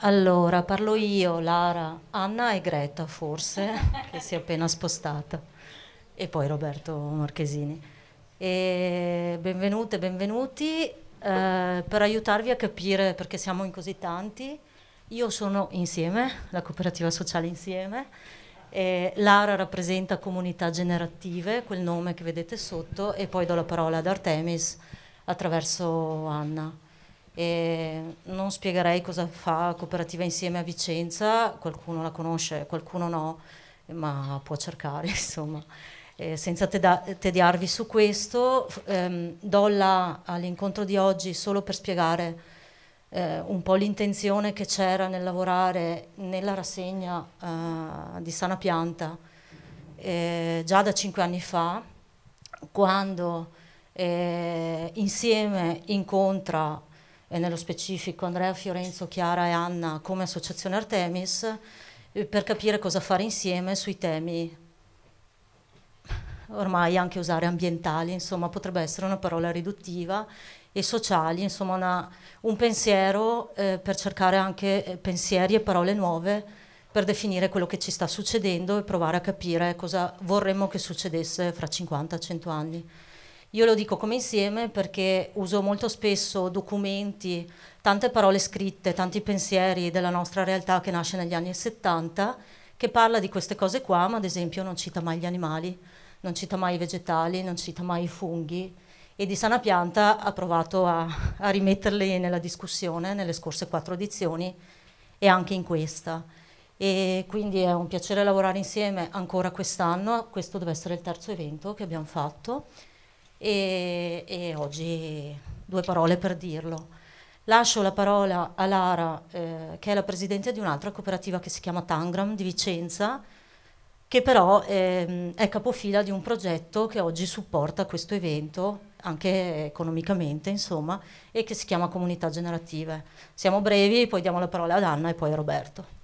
Allora, parlo io, Lara, Anna e Greta forse, che si è appena spostata, e poi Roberto Marchesini. E benvenute, benvenuti eh, per aiutarvi a capire perché siamo in così tanti. Io sono Insieme, la cooperativa sociale Insieme. E Lara rappresenta comunità generative, quel nome che vedete sotto, e poi do la parola ad Artemis attraverso Anna. E non spiegherei cosa fa Cooperativa Insieme a Vicenza, qualcuno la conosce, qualcuno no, ma può cercare insomma. Eh, senza tediarvi su questo, ehm, do la all'incontro di oggi solo per spiegare eh, un po' l'intenzione che c'era nel lavorare nella rassegna eh, di Sana Pianta eh, già da cinque anni fa, quando eh, insieme incontra e nello specifico Andrea, Fiorenzo, Chiara e Anna come associazione Artemis eh, per capire cosa fare insieme sui temi ormai anche usare ambientali, insomma potrebbe essere una parola riduttiva e sociali, insomma una, un pensiero eh, per cercare anche eh, pensieri e parole nuove per definire quello che ci sta succedendo e provare a capire cosa vorremmo che succedesse fra 50-100 anni. Io lo dico come insieme perché uso molto spesso documenti, tante parole scritte, tanti pensieri della nostra realtà che nasce negli anni 70, che parla di queste cose qua, ma ad esempio non cita mai gli animali, non cita mai i vegetali, non cita mai i funghi e di sana pianta ha provato a, a rimetterli nella discussione nelle scorse quattro edizioni e anche in questa. E quindi è un piacere lavorare insieme ancora quest'anno, questo deve essere il terzo evento che abbiamo fatto e, e oggi due parole per dirlo. Lascio la parola a Lara, eh, che è la presidente di un'altra cooperativa che si chiama Tangram di Vicenza, che però eh, è capofila di un progetto che oggi supporta questo evento, anche economicamente, insomma, e che si chiama Comunità Generative. Siamo brevi, poi diamo la parola ad Anna e poi a Roberto.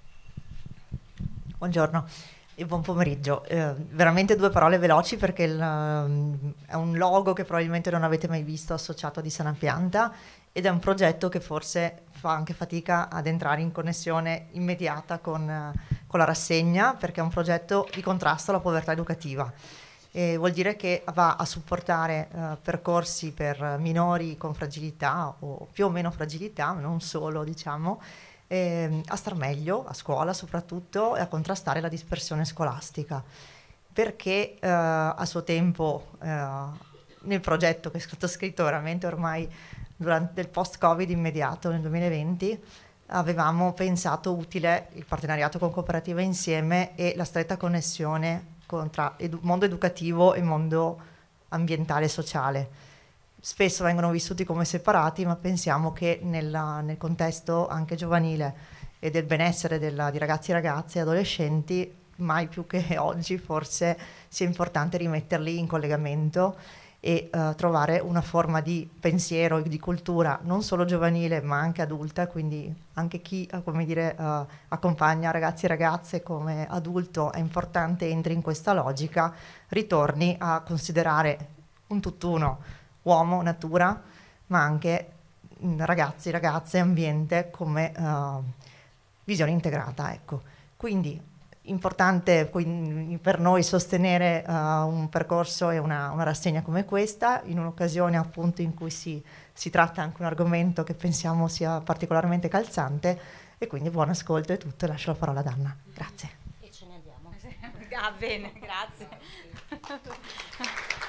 Buongiorno. E buon pomeriggio. Eh, veramente due parole veloci perché il, ehm, è un logo che probabilmente non avete mai visto associato a Di Sana Pianta ed è un progetto che forse fa anche fatica ad entrare in connessione immediata con, eh, con la rassegna perché è un progetto di contrasto alla povertà educativa. E vuol dire che va a supportare eh, percorsi per minori con fragilità o più o meno fragilità, non solo diciamo, eh, a star meglio a scuola soprattutto e a contrastare la dispersione scolastica perché eh, a suo tempo eh, nel progetto che è stato scritto veramente ormai durante il post-Covid immediato nel 2020 avevamo pensato utile il partenariato con Cooperativa Insieme e la stretta connessione tra edu mondo educativo e mondo ambientale e sociale spesso vengono vissuti come separati, ma pensiamo che nella, nel contesto anche giovanile e del benessere della, di ragazzi e ragazze e adolescenti, mai più che oggi forse sia importante rimetterli in collegamento e uh, trovare una forma di pensiero e di cultura non solo giovanile ma anche adulta, quindi anche chi eh, dire, uh, accompagna ragazzi e ragazze come adulto è importante entri in questa logica, ritorni a considerare un tutt'uno uomo, natura, ma anche mm, ragazzi, ragazze, ambiente come uh, visione integrata. Ecco. Quindi importante per noi sostenere uh, un percorso e una, una, rassegna come questa, in un'occasione appunto in cui si, si, tratta anche un argomento che pensiamo sia particolarmente calzante e quindi buon ascolto e tutto, lascio la parola ad Anna. Grazie. E ce ne andiamo. ah, bene, grazie.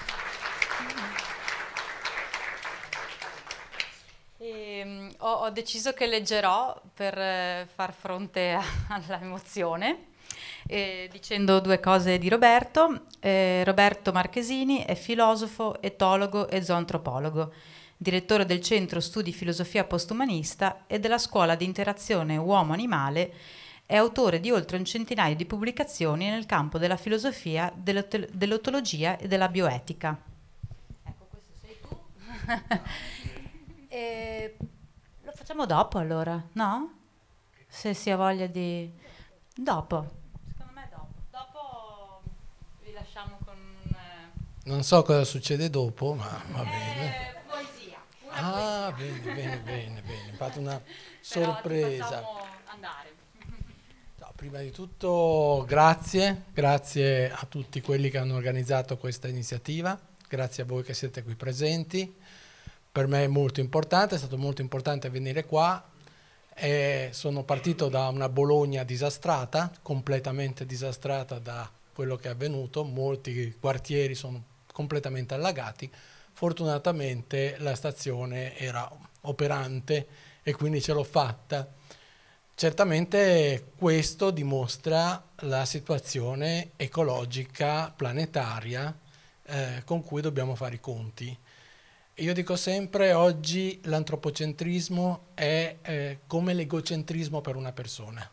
E, ehm, ho, ho, deciso che leggerò per eh, far fronte all'emozione. Eh, dicendo due cose di Roberto. Eh, Roberto Marchesini è filosofo, etologo e zoantropologo, direttore del Centro Studi Filosofia Postumanista e della Scuola di Interazione Uomo-Animale, è autore di oltre un centinaio di pubblicazioni nel campo della filosofia, dell'otologia e della bioetica. Ecco, questo sei tu. E lo facciamo dopo allora, no? Se si ha voglia di... Dopo. Secondo me dopo. Dopo vi lasciamo con... Eh, non so cosa succede dopo, ma va eh, bene. Eh, poesia. ah, poesia. bene, bene, bene, bene. Fate una sorpresa. Però andare. prima di tutto grazie, grazie a tutti quelli che hanno organizzato questa iniziativa, grazie a voi che siete qui presenti per me è molto importante, è stato molto importante venire qua. E sono partito da una Bologna disastrata, completamente disastrata da quello che è avvenuto, molti quartieri sono completamente allagati. Fortunatamente la stazione era operante e quindi ce l'ho fatta. Certamente questo dimostra la situazione ecologica planetaria eh, con cui dobbiamo fare i conti io dico sempre oggi l'antropocentrismo è eh, come l'egocentrismo per una persona.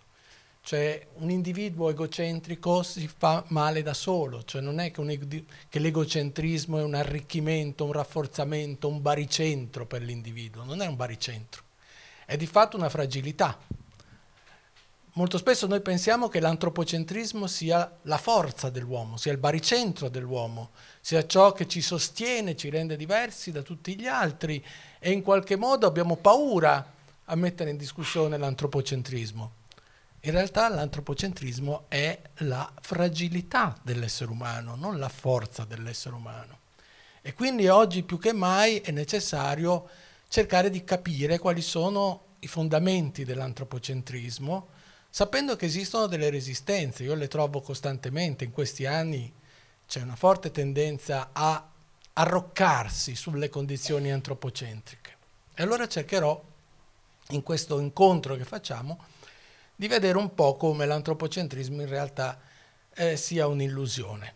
Cioè un individuo egocentrico si fa male da solo, cioè non è che, che l'egocentrismo è un arricchimento, un rafforzamento, un baricentro per l'individuo, non è un baricentro, è di fatto una fragilità. Molto spesso noi pensiamo che l'antropocentrismo sia la forza dell'uomo, sia il baricentro dell'uomo, sia ciò che ci sostiene, ci rende diversi da tutti gli altri e in qualche modo abbiamo paura a mettere in discussione l'antropocentrismo. In realtà l'antropocentrismo è la fragilità dell'essere umano, non la forza dell'essere umano. E quindi oggi più che mai è necessario cercare di capire quali sono i fondamenti dell'antropocentrismo, sapendo che esistono delle resistenze. Io le trovo costantemente in questi anni c'è una forte tendenza a arroccarsi sulle condizioni antropocentriche. E allora cercherò, in questo incontro che facciamo, di vedere un po' come l'antropocentrismo in realtà eh, sia un'illusione.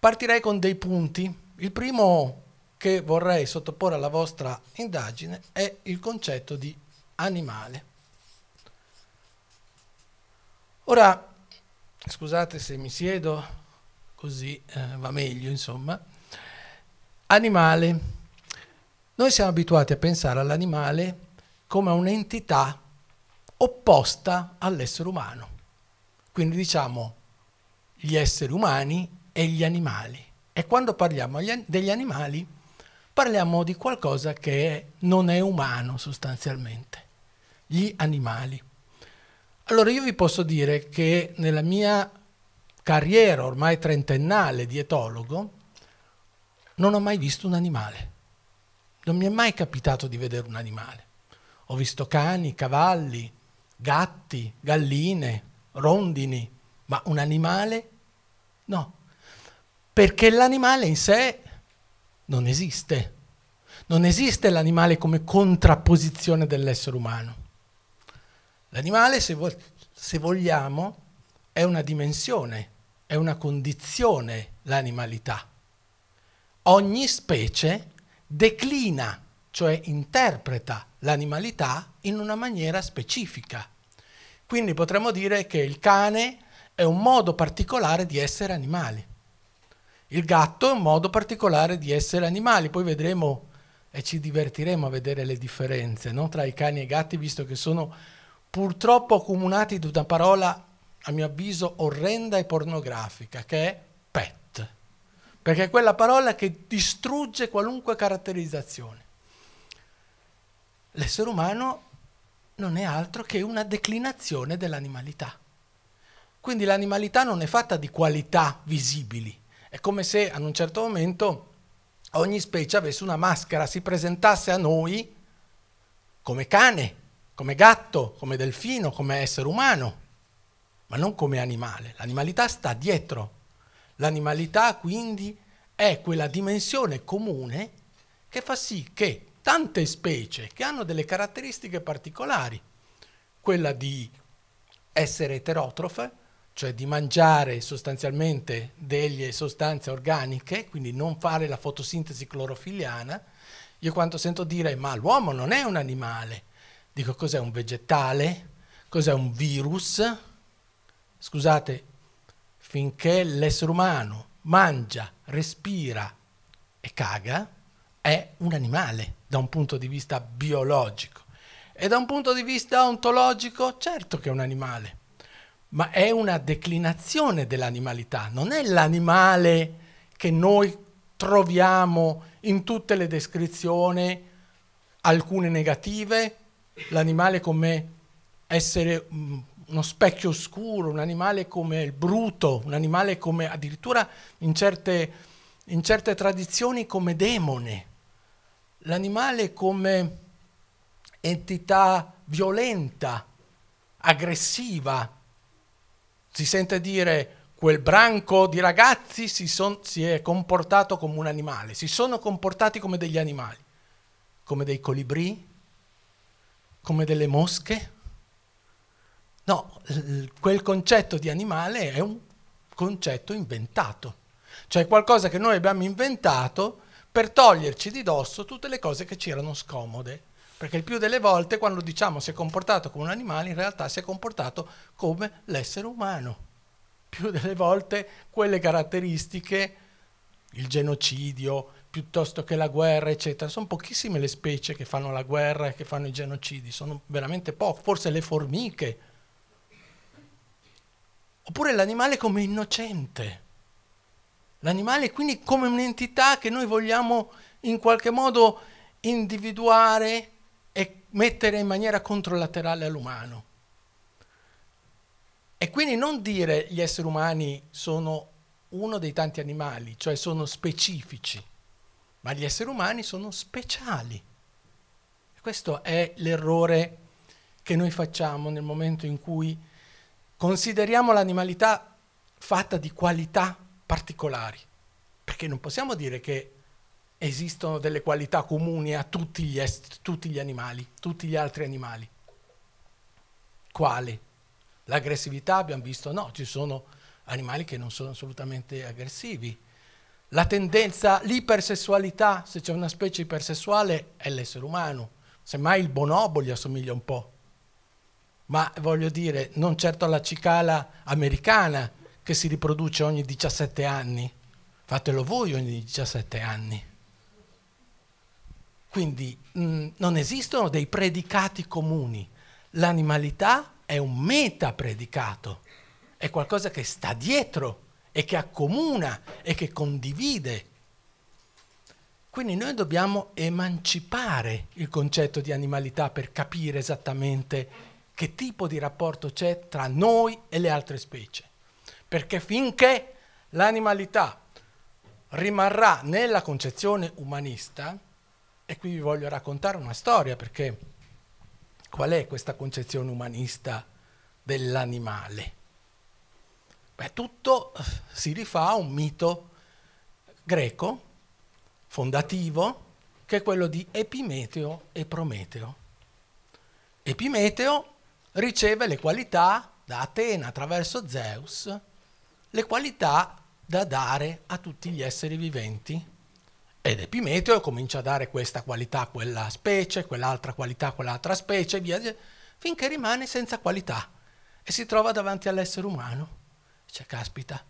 Partirei con dei punti. Il primo che vorrei sottoporre alla vostra indagine è il concetto di animale. Ora, scusate se mi siedo, così eh, va meglio, insomma. Animale. Noi siamo abituati a pensare all'animale come a un'entità opposta all'essere umano. Quindi diciamo gli esseri umani e gli animali. E quando parliamo degli animali parliamo di qualcosa che non è umano sostanzialmente, gli animali. Allora io vi posso dire che nella mia carriera ormai trentennale di etologo, non ho mai visto un animale. Non mi è mai capitato di vedere un animale. Ho visto cani, cavalli, gatti, galline, rondini, ma un animale no. Perché l'animale in sé non esiste. Non esiste l'animale come contrapposizione dell'essere umano. L'animale, se, vo se vogliamo, è una dimensione è una condizione l'animalità. Ogni specie declina, cioè interpreta l'animalità in una maniera specifica. Quindi potremmo dire che il cane è un modo particolare di essere animali. Il gatto è un modo particolare di essere animali, poi vedremo e ci divertiremo a vedere le differenze no? tra i cani e i gatti, visto che sono purtroppo accomunati da una parola a mio avviso, orrenda e pornografica, che è pet, perché è quella parola che distrugge qualunque caratterizzazione. L'essere umano non è altro che una declinazione dell'animalità. Quindi l'animalità non è fatta di qualità visibili, è come se ad un certo momento ogni specie avesse una maschera, si presentasse a noi come cane, come gatto, come delfino, come essere umano ma non come animale. L'animalità sta dietro. L'animalità quindi è quella dimensione comune che fa sì che tante specie che hanno delle caratteristiche particolari, quella di essere eterotrofe, cioè di mangiare sostanzialmente delle sostanze organiche, quindi non fare la fotosintesi clorofiliana, io quando sento dire ma l'uomo non è un animale, dico cos'è un vegetale, cos'è un virus, Scusate, finché l'essere umano mangia, respira e caga, è un animale da un punto di vista biologico. E da un punto di vista ontologico, certo che è un animale, ma è una declinazione dell'animalità, non è l'animale che noi troviamo in tutte le descrizioni, alcune negative, l'animale come essere mm, uno specchio oscuro, un animale come il bruto, un animale come addirittura in certe, in certe tradizioni come demone, l'animale come entità violenta, aggressiva. Si sente dire quel branco di ragazzi si, son, si è comportato come un animale, si sono comportati come degli animali, come dei colibrì, come delle mosche No, quel concetto di animale è un concetto inventato, cioè qualcosa che noi abbiamo inventato per toglierci di dosso tutte le cose che ci erano scomode. Perché il più delle volte quando diciamo si è comportato come un animale, in realtà si è comportato come l'essere umano. Più delle volte quelle caratteristiche, il genocidio, piuttosto che la guerra, eccetera. Sono pochissime le specie che fanno la guerra e che fanno i genocidi, sono veramente poche, forse le formiche Oppure l'animale come innocente. L'animale quindi come un'entità che noi vogliamo in qualche modo individuare e mettere in maniera controlaterale all'umano. E quindi non dire gli esseri umani sono uno dei tanti animali, cioè sono specifici, ma gli esseri umani sono speciali. Questo è l'errore che noi facciamo nel momento in cui Consideriamo l'animalità fatta di qualità particolari, perché non possiamo dire che esistono delle qualità comuni a tutti gli, est- tutti gli animali, tutti gli altri animali. Quali? L'aggressività abbiamo visto, no, ci sono animali che non sono assolutamente aggressivi. La tendenza, l'ipersessualità, se c'è una specie ipersessuale, è l'essere umano. Semmai il bonobo gli assomiglia un po' ma voglio dire, non certo la cicala americana che si riproduce ogni 17 anni, fatelo voi ogni 17 anni. Quindi mh, mm, non esistono dei predicati comuni, l'animalità è un metapredicato, è qualcosa che sta dietro e che accomuna e che condivide. Quindi noi dobbiamo emancipare il concetto di animalità per capire esattamente che tipo di rapporto c'è tra noi e le altre specie. Perché finché l'animalità rimarrà nella concezione umanista, e qui vi voglio raccontare una storia, perché qual è questa concezione umanista dell'animale? Beh, tutto eh, si rifà a un mito greco, fondativo, che è quello di Epimeteo e Prometeo. Epimeteo riceve le qualità da Atena attraverso Zeus, le qualità da dare a tutti gli esseri viventi. Ed Epimeteo comincia a dare questa qualità a quella specie, quell'altra qualità a quell'altra specie, e via, finché rimane senza qualità e si trova davanti all'essere umano. Dice, caspita,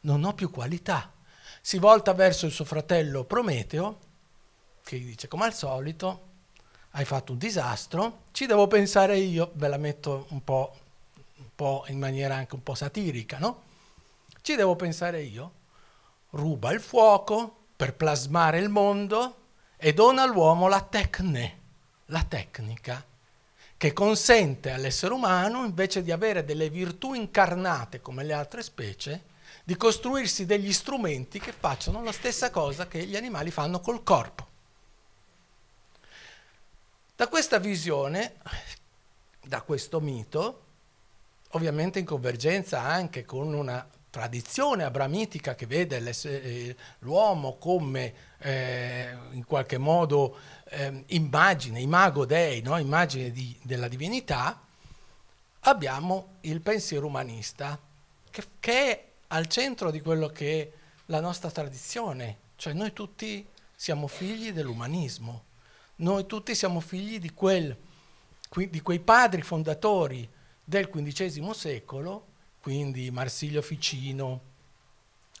non ho più qualità. Si volta verso il suo fratello Prometeo, che gli dice, come al solito, hai fatto un disastro, ci devo pensare io, ve la metto un po', un po', in maniera anche un po' satirica, no? Ci devo pensare io, ruba il fuoco per plasmare il mondo e dona all'uomo la tecne, la tecnica, che consente all'essere umano, invece di avere delle virtù incarnate come le altre specie, di costruirsi degli strumenti che facciano la stessa cosa che gli animali fanno col corpo. Da questa visione, da questo mito, ovviamente in convergenza anche con una tradizione abramitica che vede eh, l'uomo come eh, in qualche modo eh, immagine, imago dei, no? immagine di, della divinità, abbiamo il pensiero umanista che, che è al centro di quello che è la nostra tradizione, cioè noi tutti siamo figli dell'umanismo. Noi tutti siamo figli di, quel, di quei padri fondatori del XV secolo, quindi Marsilio Ficino,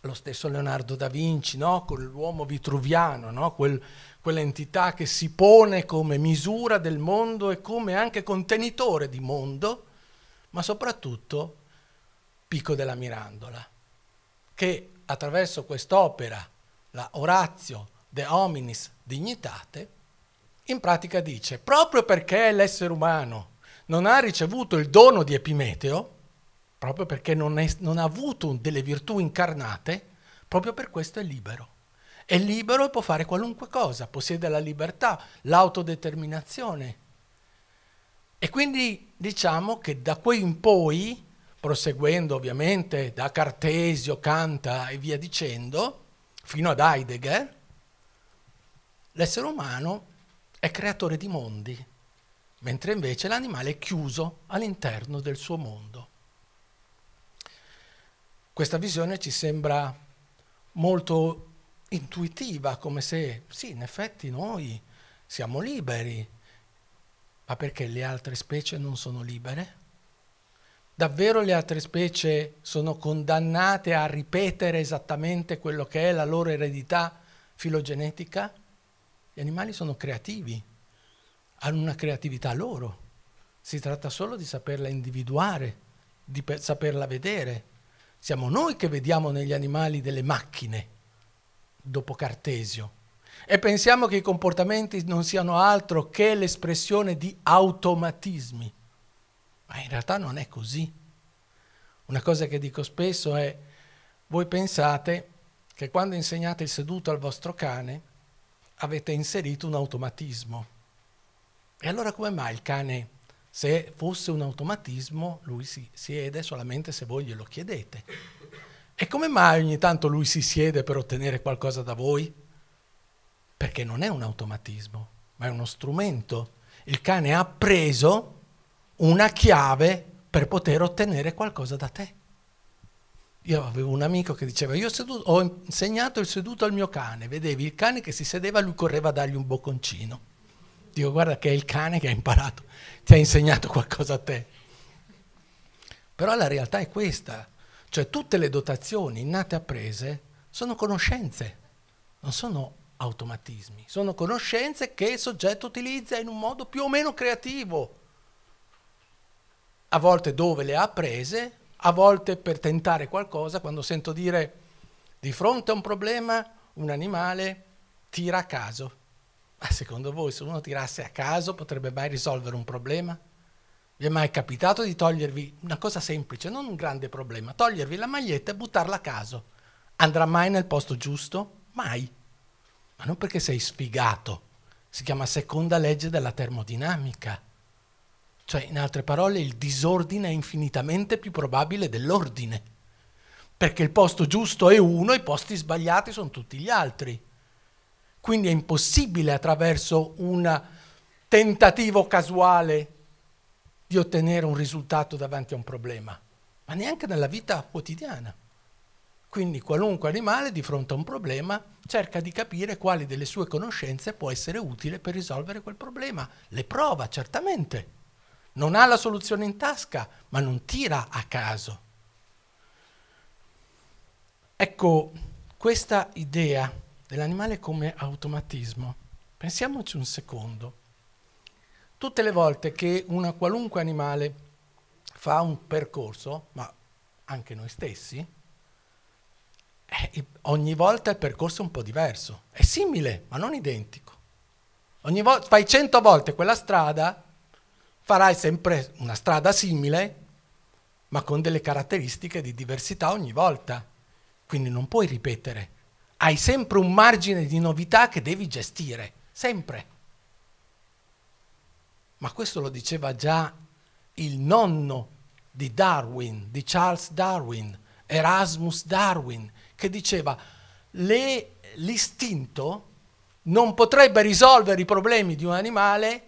lo stesso Leonardo da Vinci, no? l'uomo vitruviano, no? Quel, quell'entità che si pone come misura del mondo e come anche contenitore di mondo, ma soprattutto Pico della Mirandola, che attraverso quest'opera, la Orazio de hominis dignitate, in pratica dice, proprio perché l'essere umano non ha ricevuto il dono di Epimeteo, proprio perché non, è, non ha avuto delle virtù incarnate, proprio per questo è libero. È libero e può fare qualunque cosa, possiede la libertà, l'autodeterminazione. E quindi diciamo che da qui in poi, proseguendo ovviamente da Cartesio, Canta e via dicendo, fino ad Heidegger, l'essere umano è creatore di mondi, mentre invece l'animale è chiuso all'interno del suo mondo. Questa visione ci sembra molto intuitiva, come se sì, in effetti noi siamo liberi, ma perché le altre specie non sono libere? Davvero le altre specie sono condannate a ripetere esattamente quello che è la loro eredità filogenetica? Gli animali sono creativi, hanno una creatività loro, si tratta solo di saperla individuare, di saperla vedere. Siamo noi che vediamo negli animali delle macchine, dopo Cartesio, e pensiamo che i comportamenti non siano altro che l'espressione di automatismi. Ma in realtà non è così. Una cosa che dico spesso è, voi pensate che quando insegnate il seduto al vostro cane, avete inserito un automatismo. E allora come mai il cane, se fosse un automatismo, lui si siede solamente se voi glielo chiedete? E come mai ogni tanto lui si siede per ottenere qualcosa da voi? Perché non è un automatismo, ma è uno strumento. Il cane ha preso una chiave per poter ottenere qualcosa da te. Io avevo un amico che diceva, io seduto, ho insegnato il seduto al mio cane, vedevi il cane che si sedeva, lui correva a dargli un bocconcino. Dico, guarda che è il cane che ha imparato, ti ha insegnato qualcosa a te. Però la realtà è questa, cioè tutte le dotazioni nate apprese sono conoscenze, non sono automatismi, sono conoscenze che il soggetto utilizza in un modo più o meno creativo. A volte dove le ha apprese, a volte per tentare qualcosa, quando sento dire di fronte a un problema un animale tira a caso. Ma secondo voi se uno tirasse a caso potrebbe mai risolvere un problema? Vi è mai capitato di togliervi una cosa semplice, non un grande problema, togliervi la maglietta e buttarla a caso? Andrà mai nel posto giusto? Mai. Ma non perché sei sfigato. Si chiama seconda legge della termodinamica. Cioè, in altre parole, il disordine è infinitamente più probabile dell'ordine, perché il posto giusto è uno, i posti sbagliati sono tutti gli altri. Quindi è impossibile attraverso un tentativo casuale di ottenere un risultato davanti a un problema, ma neanche nella vita quotidiana. Quindi qualunque animale di fronte a un problema cerca di capire quali delle sue conoscenze può essere utile per risolvere quel problema. Le prova, certamente non ha la soluzione in tasca, ma non tira a caso. Ecco, questa idea dell'animale come automatismo, pensiamoci un secondo. Tutte le volte che una qualunque animale fa un percorso, ma anche noi stessi, eh, ogni volta il percorso è un po' diverso. È simile, ma non identico. Ogni volta fai cento volte quella strada, farai sempre una strada simile, ma con delle caratteristiche di diversità ogni volta. Quindi non puoi ripetere. Hai sempre un margine di novità che devi gestire, sempre. Ma questo lo diceva già il nonno di Darwin, di Charles Darwin, Erasmus Darwin, che diceva l'istinto non potrebbe risolvere i problemi di un animale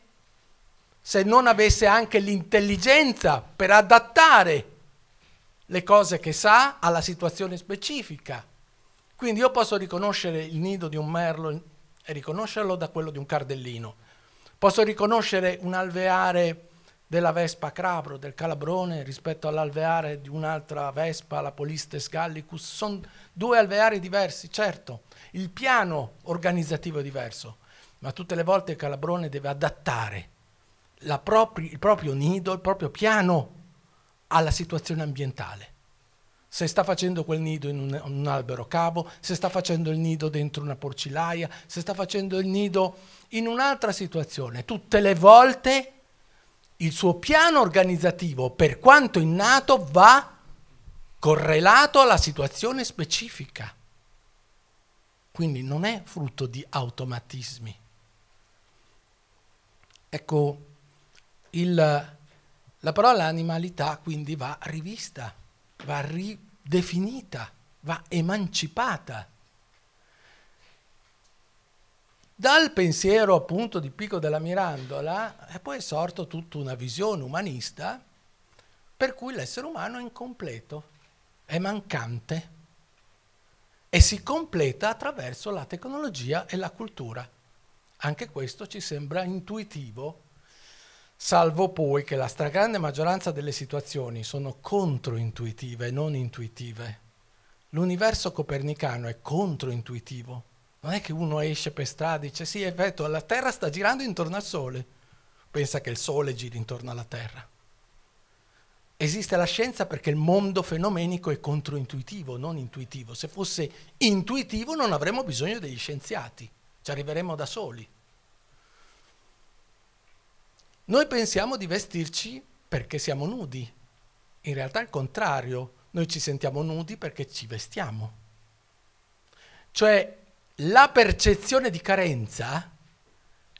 se non avesse anche l'intelligenza per adattare le cose che sa alla situazione specifica. Quindi io posso riconoscere il nido di un merlo e riconoscerlo da quello di un cardellino. Posso riconoscere un alveare della vespa crabro, del calabrone, rispetto all'alveare di un'altra vespa, la Polistes gallicus. Sono due alveari diversi, certo. Il piano organizzativo è diverso, ma tutte le volte il calabrone deve adattare propri, il proprio nido, il proprio piano alla situazione ambientale. Se sta facendo quel nido in un, un, albero cavo, se sta facendo il nido dentro una porcilaia, se sta facendo il nido in un'altra situazione, tutte le volte il suo piano organizzativo, per quanto innato, va correlato alla situazione specifica. Quindi non è frutto di automatismi. Ecco, il, la parola animalità quindi va rivista, va ridefinita, va emancipata. Dal pensiero appunto di Pico della Mirandola è poi sorto tutta una visione umanista per cui l'essere umano è incompleto, è mancante e si completa attraverso la tecnologia e la cultura. Anche questo ci sembra intuitivo salvo poi che la stragrande maggioranza delle situazioni sono controintuitive non intuitive. L'universo copernicano è controintuitivo. Non è che uno esce per strada e dice sì, è vero, la Terra sta girando intorno al Sole. Pensa che il Sole giri intorno alla Terra. Esiste la scienza perché il mondo fenomenico è controintuitivo, non intuitivo. Se fosse intuitivo non avremmo bisogno degli scienziati, ci arriveremmo da soli. Noi pensiamo di vestirci perché siamo nudi, in realtà è il contrario, noi ci sentiamo nudi perché ci vestiamo. Cioè la percezione di carenza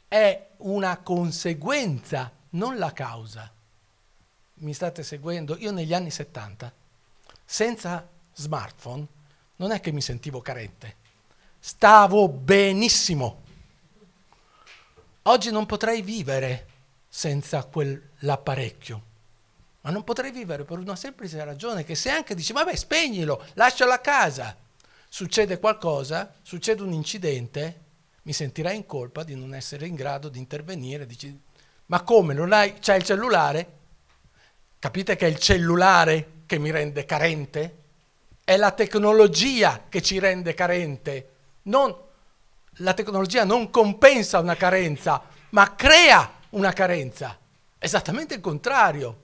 è una conseguenza, non la causa. Mi state seguendo? Io negli anni 70, senza smartphone, non è che mi sentivo carente, stavo benissimo. Oggi non potrei vivere senza quell'apparecchio. Ma non potrei vivere per una semplice ragione che se anche dici, vabbè, spegnilo, lascialo a casa, succede qualcosa, succede un incidente, mi sentirai in colpa di non essere in grado di intervenire, dici, ma come, non hai, c'è il cellulare? Capite che è il cellulare che mi rende carente? È la tecnologia che ci rende carente. Non, la tecnologia non compensa una carenza, ma crea una carenza, esattamente il contrario.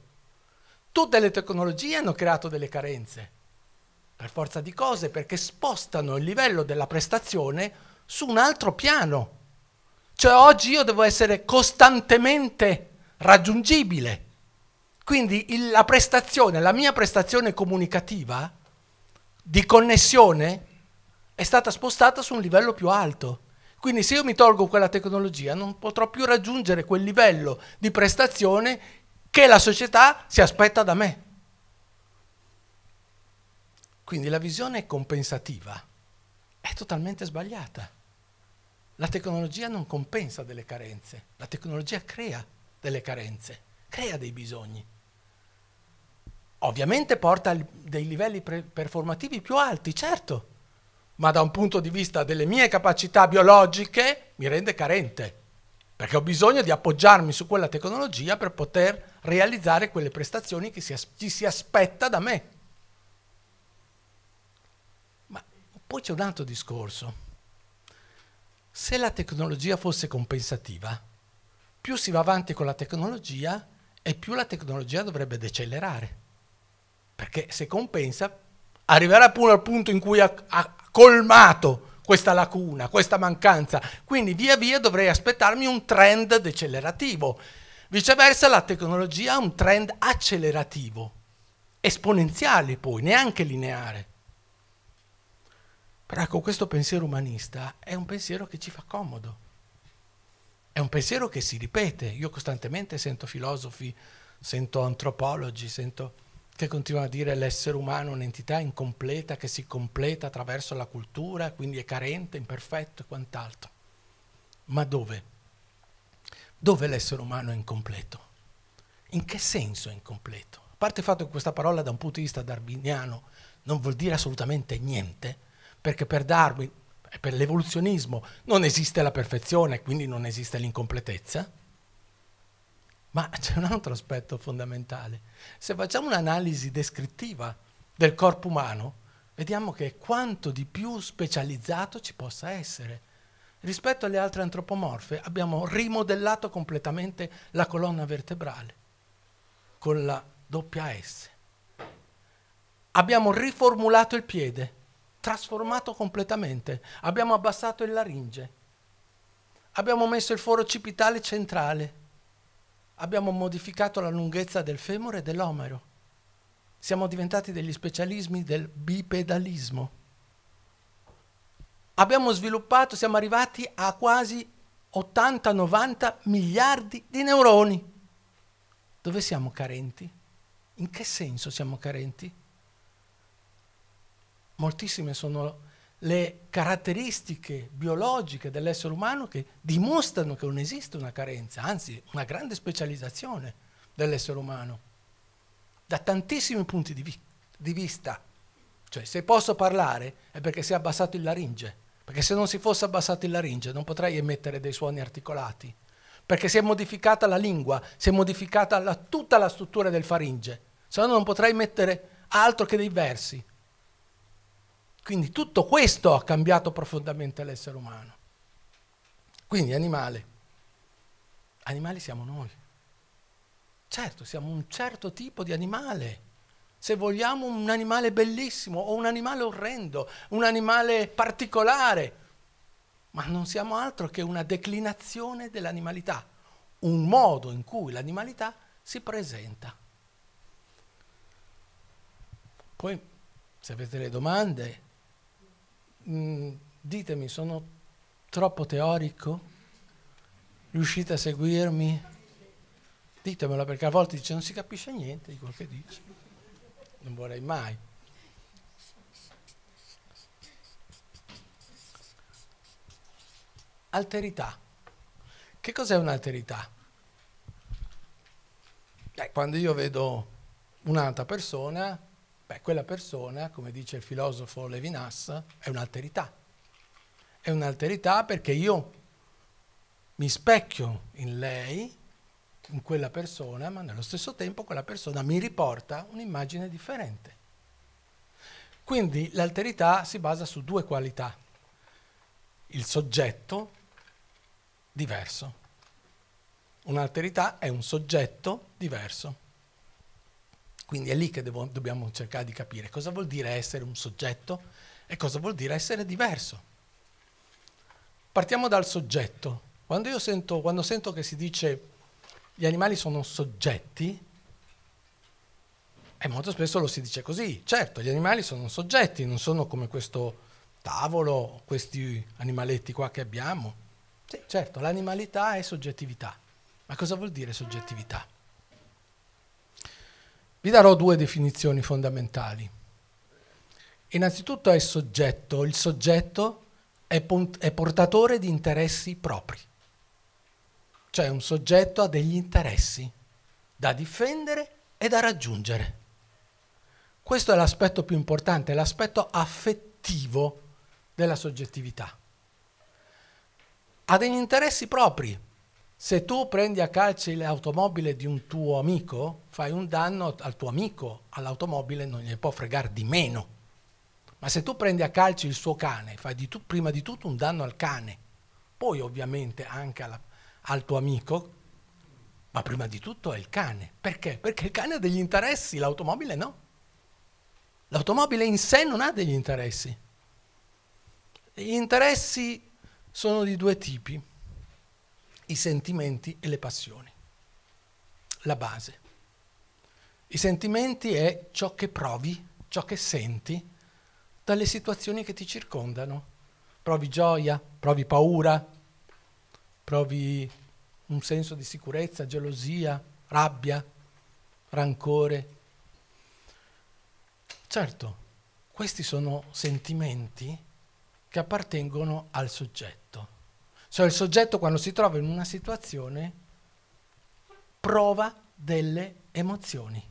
Tutte le tecnologie hanno creato delle carenze, per forza di cose, perché spostano il livello della prestazione su un altro piano. Cioè oggi io devo essere costantemente raggiungibile. Quindi il, la prestazione, la mia prestazione comunicativa di connessione è stata spostata su un livello più alto. Quindi se io mi tolgo quella tecnologia non potrò più raggiungere quel livello di prestazione che la società si aspetta da me. Quindi la visione compensativa è totalmente sbagliata. La tecnologia non compensa delle carenze, la tecnologia crea delle carenze, crea dei bisogni. Ovviamente porta a dei livelli performativi più alti, certo, ma da un punto di vista delle mie capacità biologiche mi rende carente, perché ho bisogno di appoggiarmi su quella tecnologia per poter realizzare quelle prestazioni che si, ci si aspetta da me. Ma poi c'è un altro discorso. Se la tecnologia fosse compensativa, più si va avanti con la tecnologia e più la tecnologia dovrebbe decelerare. Perché se compensa, arriverà pure al punto in cui a, colmato questa lacuna, questa mancanza. Quindi via via dovrei aspettarmi un trend decelerativo. Viceversa la tecnologia ha un trend accelerativo, esponenziale poi, neanche lineare. Però ecco, questo pensiero umanista è un pensiero che ci fa comodo, è un pensiero che si ripete. Io costantemente sento filosofi, sento antropologi, sento che continua a dire l'essere umano è un'entità incompleta che si completa attraverso la cultura, quindi è carente, imperfetto e quant'altro. Ma dove? Dove l'essere umano è incompleto? In che senso è incompleto? A parte il fatto che questa parola da un punto di vista darwiniano non vuol dire assolutamente niente, perché per Darwin e per l'evoluzionismo non esiste la perfezione, quindi non esiste l'incompletezza, ma c'è un altro aspetto fondamentale. Se facciamo un'analisi descrittiva del corpo umano, vediamo che quanto di più specializzato ci possa essere. Rispetto alle altre antropomorfe abbiamo rimodellato completamente la colonna vertebrale con la doppia S. Abbiamo riformulato il piede, trasformato completamente, abbiamo abbassato il laringe, abbiamo messo il foro occipitale centrale, abbiamo modificato la lunghezza del femore e dell'omero. Siamo diventati degli specialismi del bipedalismo. Abbiamo sviluppato, siamo arrivati a quasi 80-90 miliardi di neuroni. Dove siamo carenti? In che senso siamo carenti? Moltissime sono le caratteristiche biologiche dell'essere umano che dimostrano che non esiste una carenza, anzi una grande specializzazione dell'essere umano, da tantissimi punti di, vi- di vista. Cioè se posso parlare è perché si è abbassato il laringe, perché se non si fosse abbassato il laringe non potrei emettere dei suoni articolati, perché si è modificata la lingua, si è modificata la, tutta la struttura del faringe, se no non potrei mettere altro che dei versi. Quindi tutto questo ha cambiato profondamente l'essere umano. Quindi animale. Animali siamo noi. Certo, siamo un certo tipo di animale. Se vogliamo un animale bellissimo o un animale orrendo, un animale particolare, ma non siamo altro che una declinazione dell'animalità, un modo in cui l'animalità si presenta. Poi, se avete le domande, Mm, ditemi, sono troppo teorico? Riuscite a seguirmi? Ditemelo perché a volte dice non si capisce niente di quel che dice. Non vorrei mai. Alterità. Che cos'è un'alterità? Eh, quando io vedo un'altra persona Beh, quella persona, come dice il filosofo Levinas, è un'alterità. È un'alterità perché io mi specchio in lei, in quella persona, ma nello stesso tempo quella persona mi riporta un'immagine differente. Quindi l'alterità si basa su due qualità, il soggetto diverso. Un'alterità è un soggetto diverso. Quindi è lì che devo, dobbiamo cercare di capire cosa vuol dire essere un soggetto e cosa vuol dire essere diverso. Partiamo dal soggetto. Quando io sento, quando sento che si dice gli animali sono soggetti, e molto spesso lo si dice così, certo, gli animali sono soggetti, non sono come questo tavolo, questi animaletti qua che abbiamo. Sì, certo, l'animalità è soggettività. Ma cosa vuol dire soggettività? Vi darò due definizioni fondamentali. Innanzitutto è soggetto, il soggetto è, è portatore di interessi propri, cioè un soggetto ha degli interessi da difendere e da raggiungere. Questo è l'aspetto più importante, l'aspetto affettivo della soggettività. Ha degli interessi propri, se tu prendi a calci l'automobile di un tuo amico, fai un danno al tuo amico, all'automobile non gliene può fregare di meno. Ma se tu prendi a calci il suo cane, fai di tu, prima di tutto un danno al cane, poi ovviamente anche alla, al tuo amico, ma prima di tutto è il cane. Perché? Perché il cane ha degli interessi, l'automobile no. L'automobile in sé non ha degli interessi. Gli interessi sono di due tipi i sentimenti e le passioni. La base. I sentimenti è ciò che provi, ciò che senti dalle situazioni che ti circondano. Provi gioia, provi paura, provi un senso di sicurezza, gelosia, rabbia, rancore. Certo, questi sono sentimenti che appartengono al soggetto. Cioè il soggetto quando si trova in una situazione prova delle emozioni,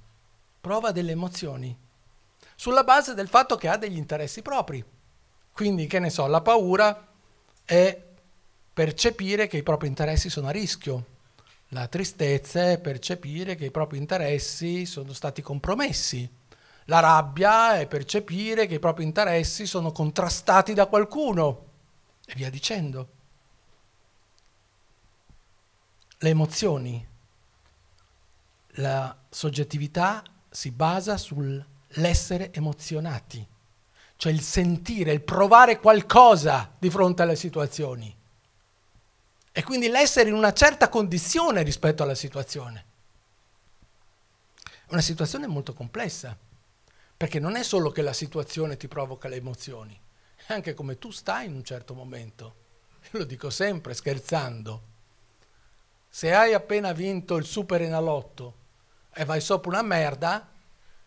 prova delle emozioni sulla base del fatto che ha degli interessi propri. Quindi, che ne so, la paura è percepire che i propri interessi sono a rischio, la tristezza è percepire che i propri interessi sono stati compromessi. La rabbia è percepire che i propri interessi sono contrastati da qualcuno. E via dicendo le emozioni. La soggettività si basa sull'essere emozionati, cioè il sentire, il provare qualcosa di fronte alle situazioni. E quindi l'essere in una certa condizione rispetto alla situazione. una situazione molto complessa, perché non è solo che la situazione ti provoca le emozioni, è anche come tu stai in un certo momento. Io lo dico sempre scherzando se hai appena vinto il super enalotto e vai sopra una merda,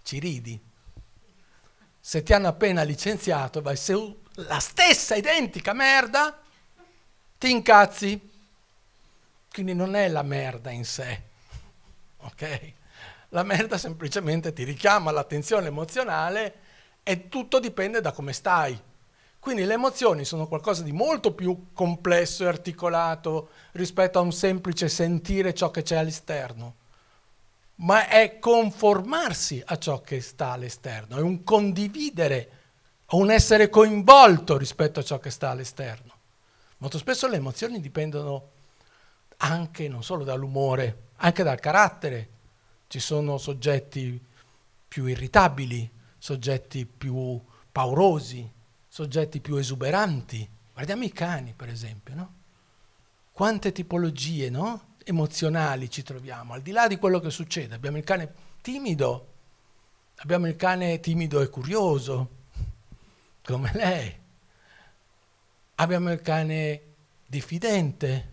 ci ridi. Se ti hanno appena licenziato e vai su la stessa identica merda, ti incazzi. Quindi non è la merda in sé, ok? La merda semplicemente ti richiama l'attenzione emozionale e tutto dipende da come stai. Quindi le emozioni sono qualcosa di molto più complesso e articolato rispetto a un semplice sentire ciò che c'è all'esterno, ma è conformarsi a ciò che sta all'esterno, è un condividere, un essere coinvolto rispetto a ciò che sta all'esterno. Molto spesso le emozioni dipendono anche, non solo dall'umore, anche dal carattere. Ci sono soggetti più irritabili, soggetti più paurosi, soggetti più esuberanti. Guardiamo i cani, per esempio, no? Quante tipologie no? emozionali ci troviamo, al di là di quello che succede. Abbiamo il cane timido, abbiamo il cane timido e curioso, come lei. Abbiamo il cane diffidente,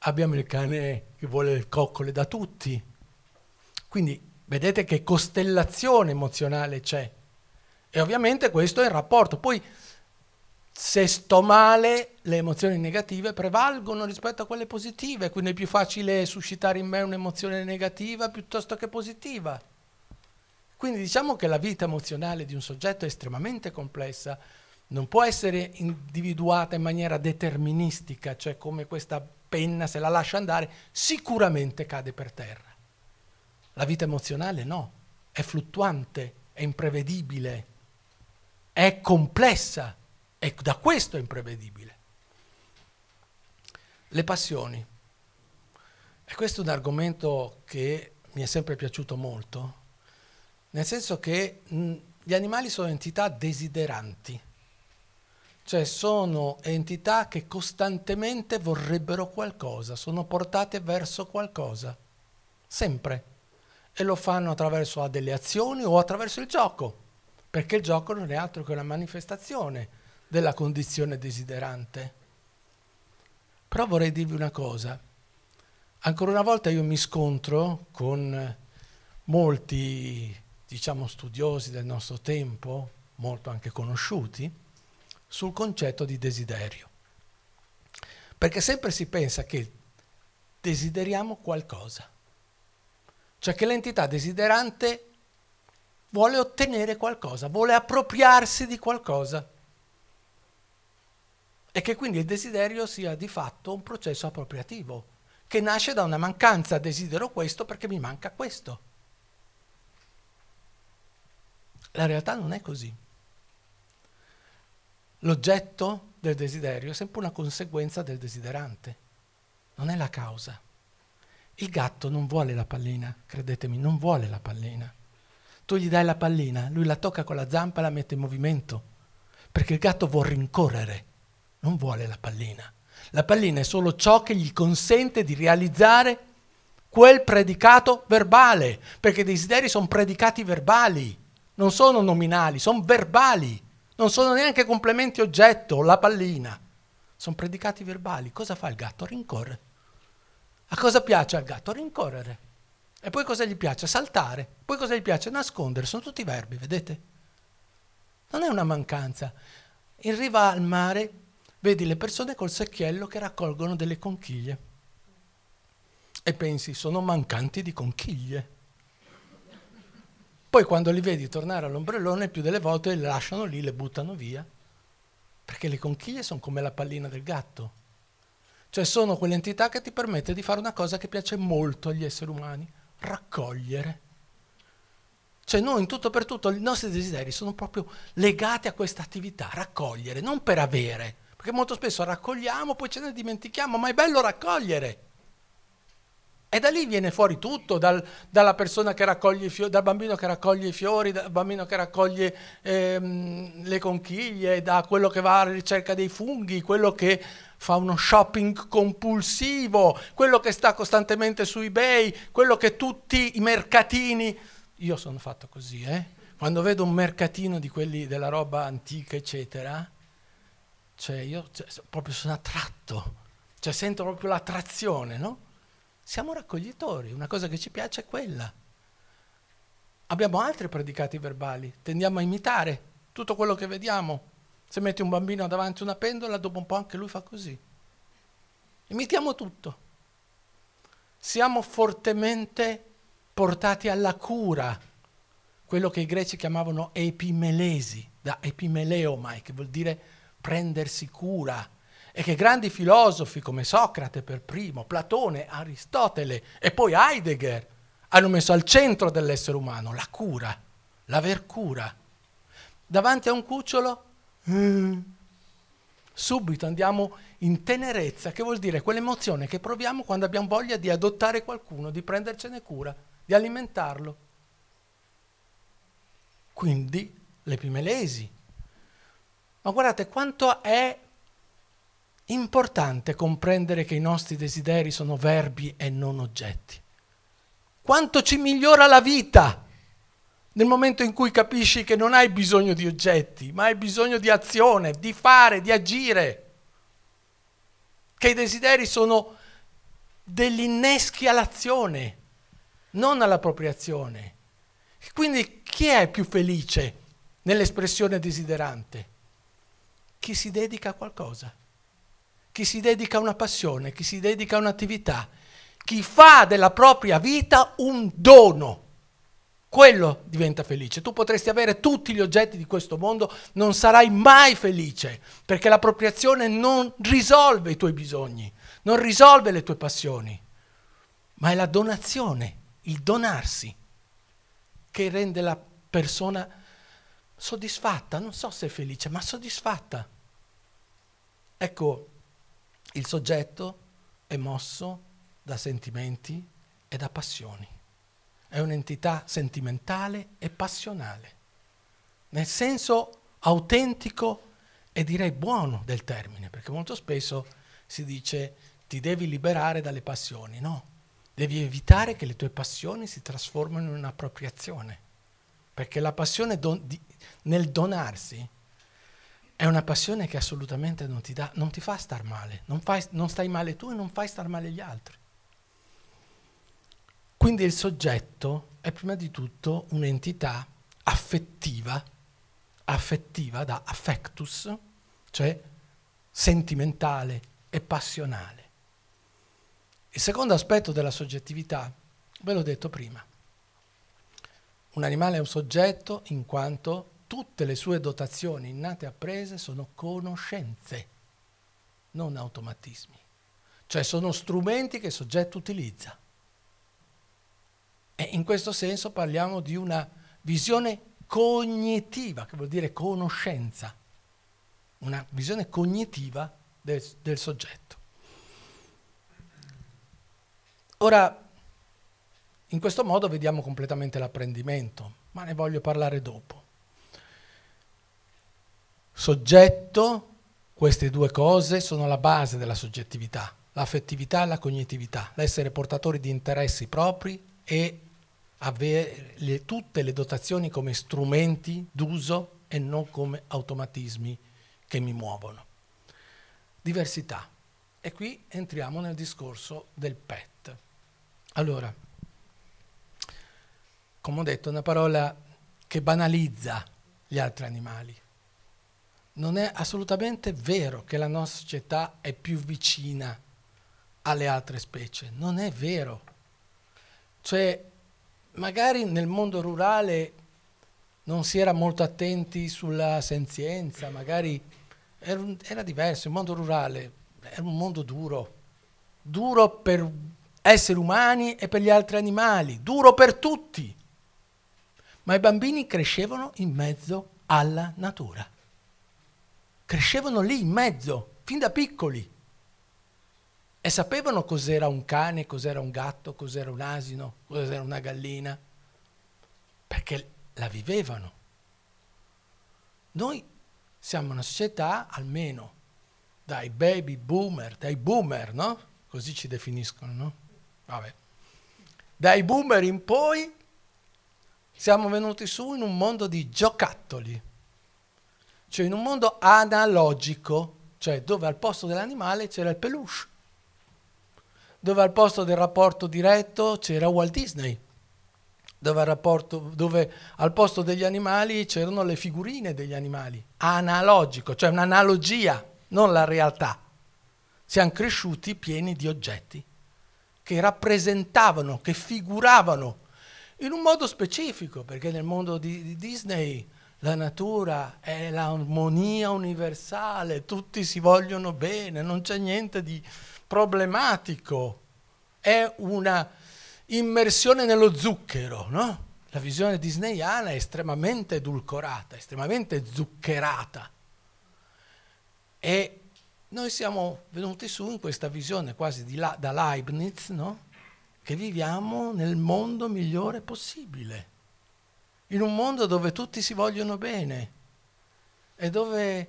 abbiamo il cane che vuole il coccole da tutti. Quindi vedete che costellazione emozionale c'è e ovviamente questo è il rapporto. Poi se sto male, le emozioni negative prevalgono rispetto a quelle positive, quindi è più facile suscitare in me un'emozione negativa piuttosto che positiva. Quindi diciamo che la vita emozionale di un soggetto è estremamente complessa, non può essere individuata in maniera deterministica, cioè come questa penna se la lascia andare sicuramente cade per terra. La vita emozionale no, è fluttuante, è imprevedibile è complessa e da questo è imprevedibile. Le passioni. E questo è un argomento che mi è sempre piaciuto molto, nel senso che gli animali sono entità desideranti, cioè sono entità che costantemente vorrebbero qualcosa, sono portate verso qualcosa, sempre, e lo fanno attraverso delle azioni o attraverso il gioco perché il gioco non è altro che una manifestazione della condizione desiderante. Però vorrei dirvi una cosa. Ancora una volta io mi scontro con molti, diciamo, studiosi del nostro tempo, molto anche conosciuti, sul concetto di desiderio. Perché sempre si pensa che desideriamo qualcosa, cioè che l'entità desiderante vuole ottenere qualcosa, vuole appropriarsi di qualcosa e che quindi il desiderio sia di fatto un processo appropriativo, che nasce da una mancanza, desidero questo perché mi manca questo. La realtà non è così. L'oggetto del desiderio è sempre una conseguenza del desiderante, non è la causa. Il gatto non vuole la pallina, credetemi, non vuole la pallina. Tu gli dai la pallina, lui la tocca con la zampa e la mette in movimento, perché il gatto vuole rincorrere, non vuole la pallina. La pallina è solo ciò che gli consente di realizzare quel predicato verbale, perché i desideri sono predicati verbali, non sono nominali, sono verbali, non sono neanche complementi oggetto, la pallina. Sono predicati verbali. Cosa fa il gatto? Rincorre. A cosa piace al gatto? Rincorrere. E poi cosa gli piace? Saltare. Poi cosa gli piace? Nascondere. Sono tutti verbi, vedete? Non è una mancanza. In riva al mare vedi le persone col secchiello che raccolgono delle conchiglie. E pensi, sono mancanti di conchiglie. Poi quando li vedi tornare all'ombrellone, più delle volte le lasciano lì, le buttano via. Perché le conchiglie sono come la pallina del gatto. Cioè sono quell'entità che ti permette di fare una cosa che piace molto agli esseri umani raccogliere. Cioè noi in tutto per tutto i nostri desideri sono proprio legati a questa attività, raccogliere, non per avere, perché molto spesso raccogliamo, poi ce ne dimentichiamo, ma è bello raccogliere. E da lì viene fuori tutto, dal, dalla persona che raccoglie i fiori, dal bambino che raccoglie i fiori, dal bambino che raccoglie ehm, le conchiglie, da quello che va alla ricerca dei funghi, quello che fa uno shopping compulsivo, quello che sta costantemente su eBay, quello che tutti i mercatini... Io sono fatto così, eh? Quando vedo un mercatino di quelli della roba antica, eccetera, cioè io cioè, proprio sono attratto, cioè sento proprio l'attrazione, no? Siamo raccoglitori, una cosa che ci piace è quella. Abbiamo altri predicati verbali, tendiamo a imitare tutto quello che vediamo. Se metti un bambino davanti a una pendola, dopo un po' anche lui fa così. Imitiamo tutto. Siamo fortemente portati alla cura, quello che i greci chiamavano epimelesi, da epimeleomai, che vuol dire prendersi cura, e che grandi filosofi come Socrate per primo, Platone, Aristotele e poi Heidegger hanno messo al centro dell'essere umano la cura, l'aver cura. Davanti a un cucciolo, eh, subito andiamo in tenerezza, che vuol dire quell'emozione che proviamo quando abbiamo voglia di adottare qualcuno, di prendercene cura, di alimentarlo. Quindi l'epimelesi. Ma guardate quanto è Importante comprendere che i nostri desideri sono verbi e non oggetti. Quanto ci migliora la vita nel momento in cui capisci che non hai bisogno di oggetti, ma hai bisogno di azione, di fare, di agire. Che i desideri sono degli inneschi all'azione, non all'appropriazione. Quindi chi è più felice nell'espressione desiderante? Chi si dedica a qualcosa chi si dedica a una passione, chi si dedica a un'attività, chi fa della propria vita un dono. Quello diventa felice. Tu potresti avere tutti gli oggetti di questo mondo, non sarai mai felice, perché l'appropriazione non risolve i tuoi bisogni, non risolve le tue passioni, ma è la donazione, il donarsi, che rende la persona soddisfatta, non so se felice, ma soddisfatta. Ecco, il soggetto è mosso da sentimenti e da passioni. È un'entità sentimentale e passionale, nel senso autentico e direi buono del termine, perché molto spesso si dice ti devi liberare dalle passioni, no? Devi evitare che le tue passioni si trasformino in un'appropriazione, perché la passione don- di- nel donarsi è una passione che assolutamente non ti, dà, non ti fa star male, non, fai, non stai male tu e non fai star male gli altri. Quindi il soggetto è prima di tutto un'entità affettiva, affettiva da affectus, cioè sentimentale e passionale. Il secondo aspetto della soggettività, ve l'ho detto prima, un animale è un soggetto in quanto tutte le sue dotazioni innate e apprese sono conoscenze, non automatismi. Cioè sono strumenti che il soggetto utilizza. E in questo senso parliamo di una visione cognitiva, che vuol dire conoscenza, una visione cognitiva del, del soggetto. Ora, in questo modo vediamo completamente l'apprendimento, ma ne voglio parlare dopo. Soggetto, queste due cose sono la base della soggettività, l'affettività e la cognitività, l'essere portatori di interessi propri e avere le, tutte le dotazioni come strumenti d'uso e non come automatismi che mi muovono. Diversità. E qui entriamo nel discorso del PET. Allora, come ho detto, è una parola che banalizza gli altri animali non è assolutamente vero che la nostra società è più vicina alle altre specie, non è vero. Cioè, magari nel mondo rurale non si era molto attenti sulla senzienza, magari era, era diverso, il mondo rurale era un mondo duro, duro per esseri umani e per gli altri animali, duro per tutti. Ma i bambini crescevano in mezzo alla natura crescevano lì in mezzo, fin da piccoli. E sapevano cos'era un cane, cos'era un gatto, cos'era un asino, cos'era una gallina, perché la vivevano. Noi siamo una società, almeno dai baby boomer, dai boomer, no? Così ci definiscono, no? Vabbè. Dai boomer in poi siamo venuti su in un mondo di giocattoli cioè in un mondo analogico, cioè dove al posto dell'animale c'era il peluche, dove al posto del rapporto diretto c'era Walt Disney, dove al, rapporto, dove al posto degli animali c'erano le figurine degli animali. Analogico, cioè un'analogia, non la realtà. Siamo cresciuti pieni di oggetti che rappresentavano, che figuravano in un modo specifico, perché nel mondo di, di Disney la natura è l'armonia universale, tutti si vogliono bene, non c'è niente di problematico. È una immersione nello zucchero, no? La visione disneyana è estremamente edulcorata, estremamente zuccherata. E noi siamo venuti su in questa visione quasi la, da Leibniz, no? che viviamo nel mondo migliore possibile in un mondo dove tutti si vogliono bene e dove,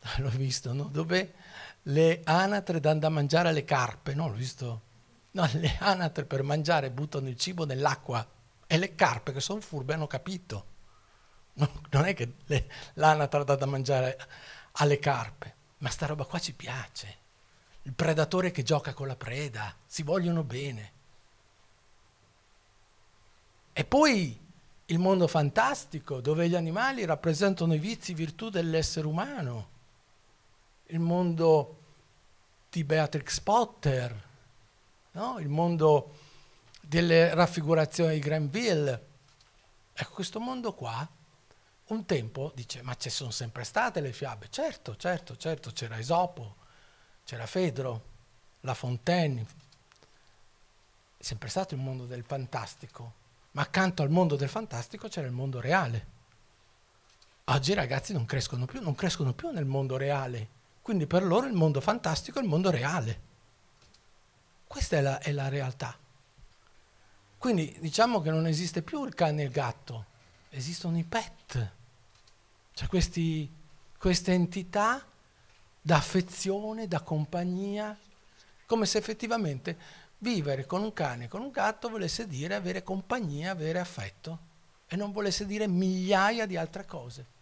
l'ho visto, no? dove le anatre danno da mangiare alle carpe, no? L'ho visto? No, le anatre per mangiare buttano il cibo nell'acqua e le carpe che sono furbe hanno capito. non è che le, l'anatra dà da mangiare alle carpe, ma sta roba qua ci piace. Il predatore che gioca con la preda, si vogliono bene. E poi il mondo fantastico dove gli animali rappresentano i vizi, e virtù dell'essere umano, il mondo di Beatrix Potter, no? il mondo delle raffigurazioni di Granville. Ecco, questo mondo qua, un tempo dice, ma ci sono sempre state le fiabe. Certo, certo, certo, c'era Esopo, c'era Fedro, La Fontaine, è sempre stato il mondo del fantastico ma accanto al mondo del fantastico c'era il mondo reale. Oggi i ragazzi non crescono più, non crescono più nel mondo reale, quindi per loro il mondo fantastico è il mondo reale. Questa è la, è la realtà. Quindi diciamo che non esiste più il cane e il gatto, esistono i pet, cioè questi, queste entità d'affezione, da compagnia, come se effettivamente vivere con un cane, con un gatto volesse dire avere compagnia, avere affetto e non volesse dire migliaia di altre cose.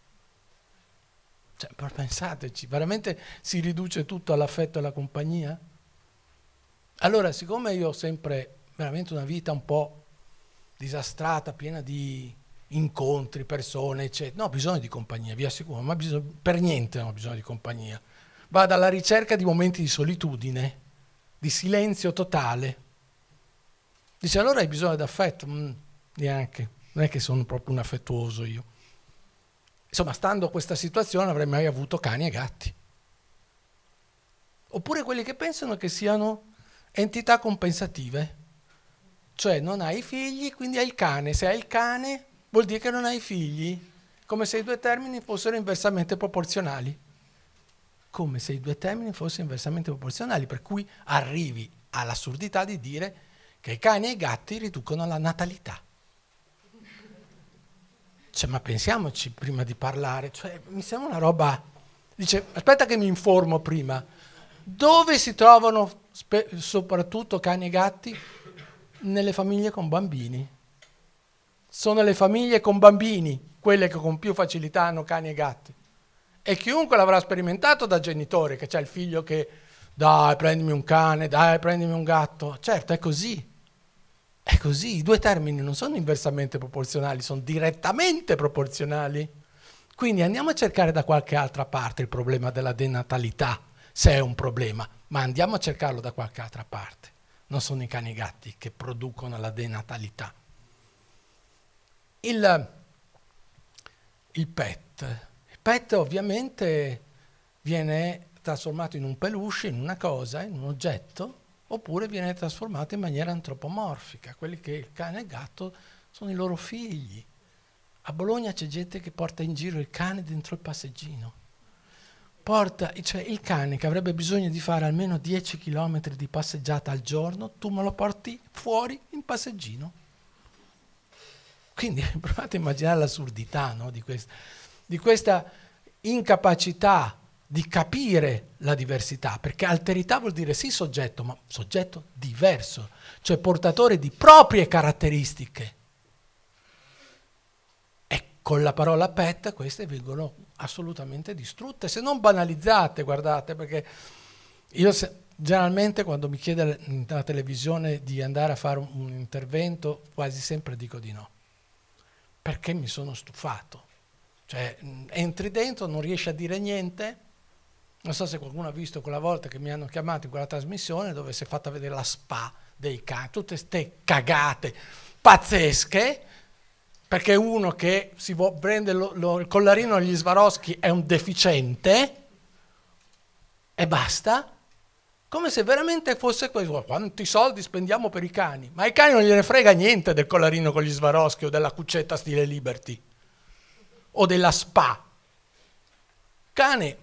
Cioè, pensateci, veramente si riduce tutto all'affetto e alla compagnia? Allora, siccome io ho sempre veramente una vita un po' disastrata, piena di incontri, persone, eccetera, no, ho bisogno di compagnia, vi assicuro, ma bisogno, per niente non ho bisogno di compagnia. Vado alla ricerca di momenti di solitudine di silenzio totale. Dice allora hai bisogno d'affetto? Mm, neanche, non è che sono proprio un affettuoso io. Insomma, stando a questa situazione avrei mai avuto cani e gatti. Oppure quelli che pensano che siano entità compensative, cioè non hai figli, quindi hai il cane. Se hai il cane vuol dire che non hai figli, come se i due termini fossero inversamente proporzionali come se i due termini fossero inversamente proporzionali, per cui arrivi all'assurdità di dire che i cani e i gatti riducono la natalità. Cioè, ma pensiamoci prima di parlare, cioè, mi sembra una roba... Dice, aspetta che mi informo prima. Dove si trovano spe- soprattutto cani e gatti? Nelle famiglie con bambini. Sono le famiglie con bambini quelle che con più facilità hanno cani e gatti. E chiunque l'avrà sperimentato da genitore, che c'è il figlio che dai prendimi un cane, dai prendimi un gatto. Certo, è così. È così, i due termini non sono inversamente proporzionali, sono direttamente proporzionali. Quindi andiamo a cercare da qualche altra parte il problema della denatalità, se è un problema, ma andiamo a cercarlo da qualche altra parte. Non sono i cani e i gatti che producono la denatalità. Il, il PET Pet ovviamente viene trasformato in un peluche, in una cosa, in un oggetto, oppure viene trasformato in maniera antropomorfica. Quelli che il cane e il gatto sono i loro figli. A Bologna c'è gente che porta in giro il cane dentro il passeggino. Porta, cioè il cane che avrebbe bisogno di fare almeno 10 km di passeggiata al giorno, tu me lo porti fuori in passeggino. Quindi provate a immaginare l'assurdità no, di questo di questa incapacità di capire la diversità, perché alterità vuol dire sì soggetto, ma soggetto diverso, cioè portatore di proprie caratteristiche. E con la parola pet queste vengono assolutamente distrutte, se non banalizzate, guardate, perché io se, generalmente quando mi chiede la televisione di andare a fare un, un intervento quasi sempre dico di no, perché mi sono stufato cioè, entri dentro, non riesci a dire niente. Non so se qualcuno ha visto quella volta che mi hanno chiamato in quella trasmissione dove si è fatta vedere la spa dei cani, tutte ste cagate pazzesche, perché uno che si vo- prende lo, lo, il collarino agli Svaroschi è un deficiente e basta, come se veramente fosse questo. Quanti soldi spendiamo per i cani? Ma ai cani non gliene frega niente del collarino con gli Svaroschi o della cuccetta stile Liberty o della spa. Cane,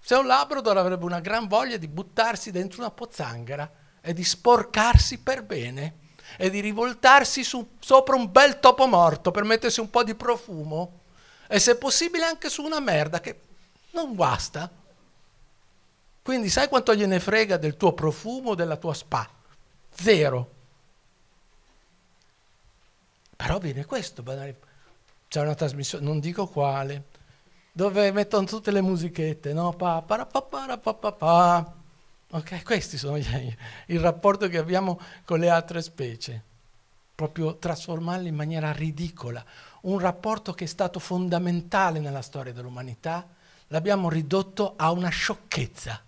se è un Labrador avrebbe una gran voglia di buttarsi dentro una pozzanghera e di sporcarsi per bene e di rivoltarsi su, sopra un bel topo morto per mettersi un po' di profumo e se possibile anche su una merda che non guasta. Quindi sai quanto gliene frega del tuo profumo o della tua spa? Zero. Però viene questo, banale c'è una trasmissione, non dico quale, dove mettono tutte le musichette, no? Pa, para, pa, para, pa, pa, pa. Ok, questi sono gli, il rapporto che abbiamo con le altre specie, proprio trasformarli in maniera ridicola. Un rapporto che è stato fondamentale nella storia dell'umanità, l'abbiamo ridotto a una sciocchezza,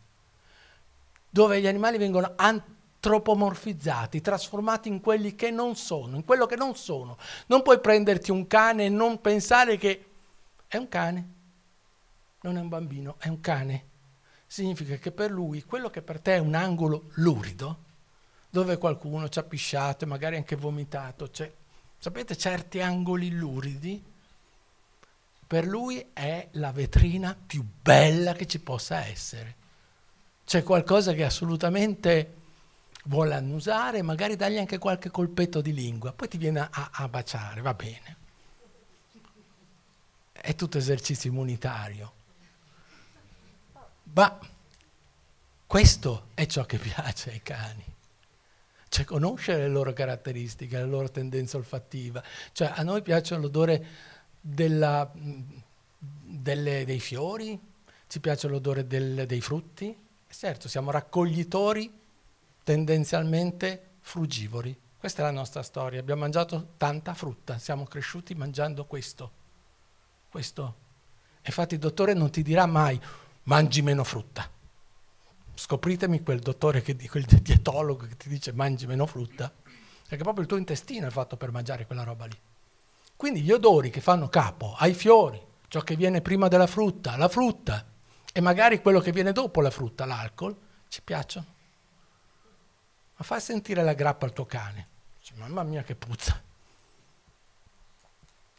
dove gli animali vengono an- tropomorfizzati, trasformati in quelli che non sono, in quello che non sono. Non puoi prenderti un cane e non pensare che è un cane, non è un bambino, è un cane. Significa che per lui quello che per te è un angolo lurido, dove qualcuno ci ha pisciato e magari anche vomitato, cioè, sapete certi angoli luridi, per lui è la vetrina più bella che ci possa essere. C'è qualcosa che è assolutamente vuole annusare, magari dagli anche qualche colpetto di lingua, poi ti viene a, a baciare, va bene. È tutto esercizio immunitario. Ma questo è ciò che piace ai cani. Cioè conoscere le loro caratteristiche, la loro tendenza olfattiva. Cioè a noi piace l'odore della, delle, dei fiori, ci piace l'odore del, dei frutti. certo, siamo raccoglitori tendenzialmente frugivori. Questa è la nostra storia, abbiamo mangiato tanta frutta, siamo cresciuti mangiando questo. Questo. Infatti il dottore non ti dirà mai mangi meno frutta. Scopritemi quel dottore, che, quel dietologo che ti dice mangi meno frutta, perché proprio il tuo intestino è fatto per mangiare quella roba lì. Quindi gli odori che fanno capo ai fiori, ciò che viene prima della frutta, la frutta e magari quello che viene dopo la frutta, l'alcol, ci piacciono ma fai sentire la grappa al tuo cane. Dice, mamma mia che puzza.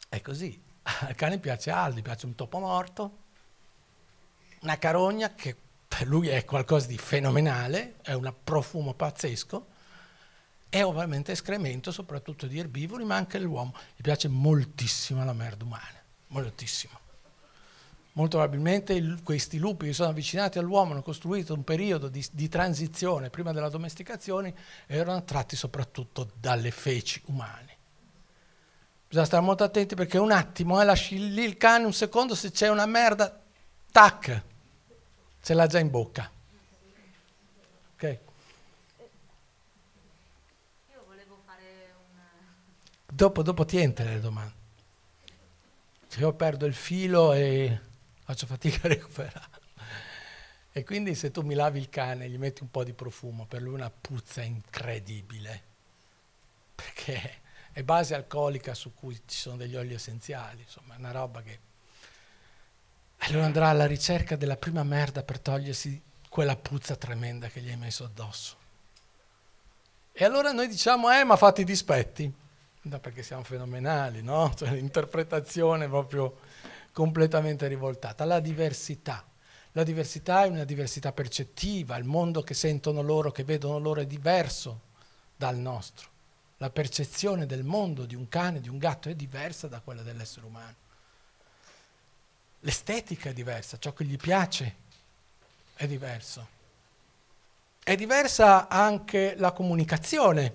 È così, al cane piace Aldi, piace un topo morto, una carogna che per lui è qualcosa di fenomenale, è un profumo pazzesco, è ovviamente escremento soprattutto di erbivori, ma anche l'uomo. Gli piace moltissimo la merda umana, moltissimo. Molto probabilmente questi lupi che sono avvicinati all'uomo hanno costruito un periodo di, di transizione prima della domesticazione e erano attratti soprattutto dalle feci umane. Bisogna stare molto attenti perché un attimo eh, lasci lì il cane, un secondo, se c'è una merda, tac, ce l'ha già in bocca. Ok? Io volevo fare una... Dopo, dopo ti entra le domande. Se io perdo il filo e faccio fatica a recuperare. E quindi se tu mi lavi il cane e gli metti un po' di profumo, per lui una puzza incredibile, perché è base alcolica su cui ci sono degli oli essenziali, insomma è una roba che... Allora andrà alla ricerca della prima merda per togliersi quella puzza tremenda che gli hai messo addosso. E allora noi diciamo, eh ma fatti i dispetti, no, perché siamo fenomenali, no? Cioè l'interpretazione proprio completamente rivoltata, la diversità. La diversità è una diversità percettiva, il mondo che sentono loro, che vedono loro è diverso dal nostro. La percezione del mondo di un cane, di un gatto è diversa da quella dell'essere umano. L'estetica è diversa, ciò che gli piace è diverso. È diversa anche la comunicazione.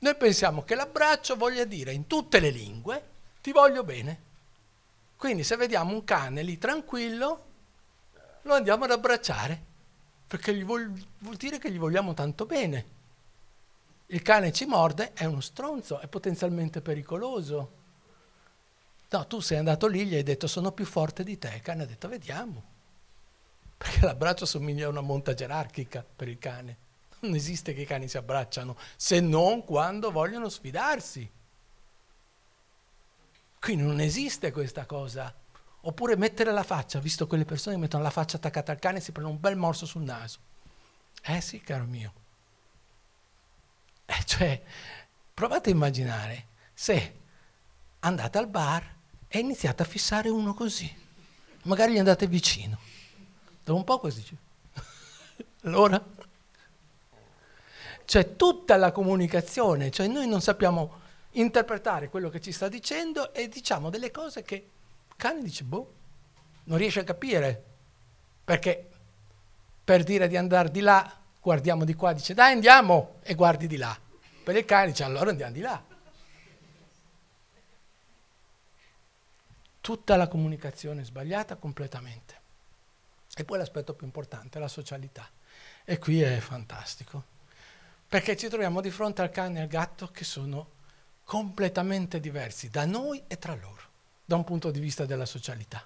Noi pensiamo che l'abbraccio voglia dire in tutte le lingue ti voglio bene. Quindi se vediamo un cane lì tranquillo, lo andiamo ad abbracciare, perché vuol, vuol dire che gli vogliamo tanto bene. Il cane ci morde, è uno stronzo, è potenzialmente pericoloso. No, tu sei andato lì, gli hai detto sono più forte di te, il cane ha detto vediamo, perché l'abbraccio somiglia a una monta gerarchica per il cane. Non esiste che i cani si abbracciano, se non quando vogliono sfidarsi. Qui non esiste questa cosa. Oppure mettere la faccia, visto quelle persone che mettono la faccia attaccata al cane e si prendono un bel morso sul naso. Eh sì, caro mio. Eh, cioè, provate a immaginare se andate al bar e iniziate a fissare uno così. Magari gli andate vicino. Dopo un po' così. allora? Cioè, tutta la comunicazione, cioè noi non sappiamo interpretare quello che ci sta dicendo e diciamo delle cose che il cane dice, boh, non riesce a capire, perché per dire di andare di là, guardiamo di qua, dice dai andiamo e guardi di là. Per il cane dice allora andiamo di là. Tutta la comunicazione sbagliata completamente. E poi l'aspetto più importante, la socialità. E qui è fantastico, perché ci troviamo di fronte al cane e al gatto che sono completamente diversi da noi e tra loro, da un punto di vista della socialità.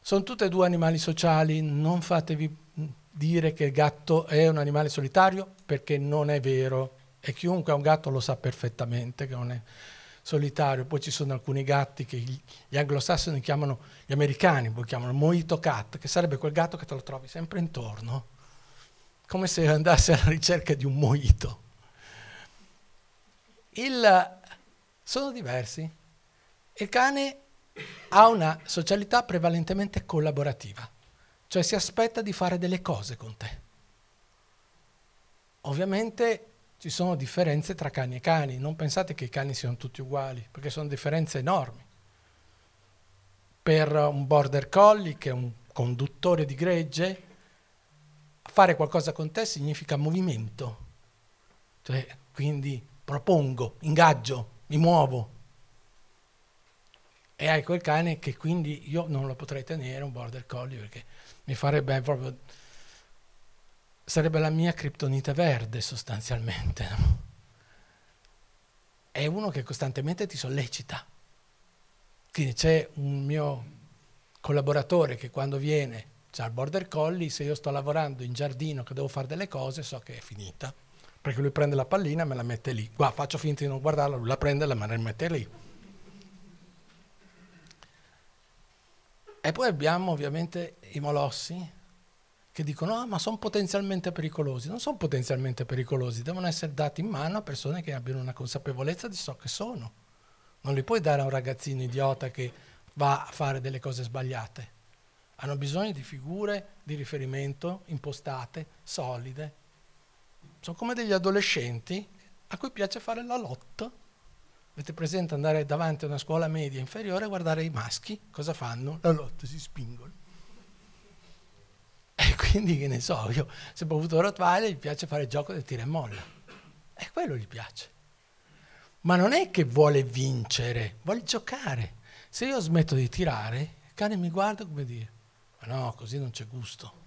Sono tutti e due animali sociali, non fatevi dire che il gatto è un animale solitario perché non è vero e chiunque ha un gatto lo sa perfettamente che non è solitario. Poi ci sono alcuni gatti che gli anglosassoni chiamano, gli americani poi chiamano Moito cat, che sarebbe quel gatto che te lo trovi sempre intorno, come se andasse alla ricerca di un Moito il, sono diversi. Il cane ha una socialità prevalentemente collaborativa, cioè si aspetta di fare delle cose con te. Ovviamente ci sono differenze tra cani e cani, non pensate che i cani siano tutti uguali, perché sono differenze enormi. Per un border collie, che è un conduttore di gregge, fare qualcosa con te significa movimento, cioè, quindi propongo, ingaggio, mi muovo. E hai quel cane che quindi io non lo potrei tenere un border collie perché mi farebbe proprio... sarebbe la mia criptonite verde sostanzialmente. No? È uno che costantemente ti sollecita. Quindi c'è un mio collaboratore che quando viene c'è il border collie, se io sto lavorando in giardino che devo fare delle cose, so che è finita perché lui prende la pallina e me la mette lì. Qua faccio finta di non guardarla, lui la prende e me la mette lì. E poi abbiamo ovviamente i molossi che dicono ah, ma sono potenzialmente pericolosi. Non sono potenzialmente pericolosi, devono essere dati in mano a persone che abbiano una consapevolezza di ciò so che sono. Non li puoi dare a un ragazzino idiota che va a fare delle cose sbagliate. Hanno bisogno di figure di riferimento impostate, solide, sono come degli adolescenti a cui piace fare la lotta. Avete presente andare davanti a una scuola media inferiore e guardare i maschi cosa fanno? La lotta, si spingono. E quindi che ne so, io se ho avuto Rottweiler, gli piace fare il gioco del tira e molla. E quello gli piace. Ma non è che vuole vincere, vuole giocare. Se io smetto di tirare, il cane mi guarda come dire, ma no, così non c'è gusto.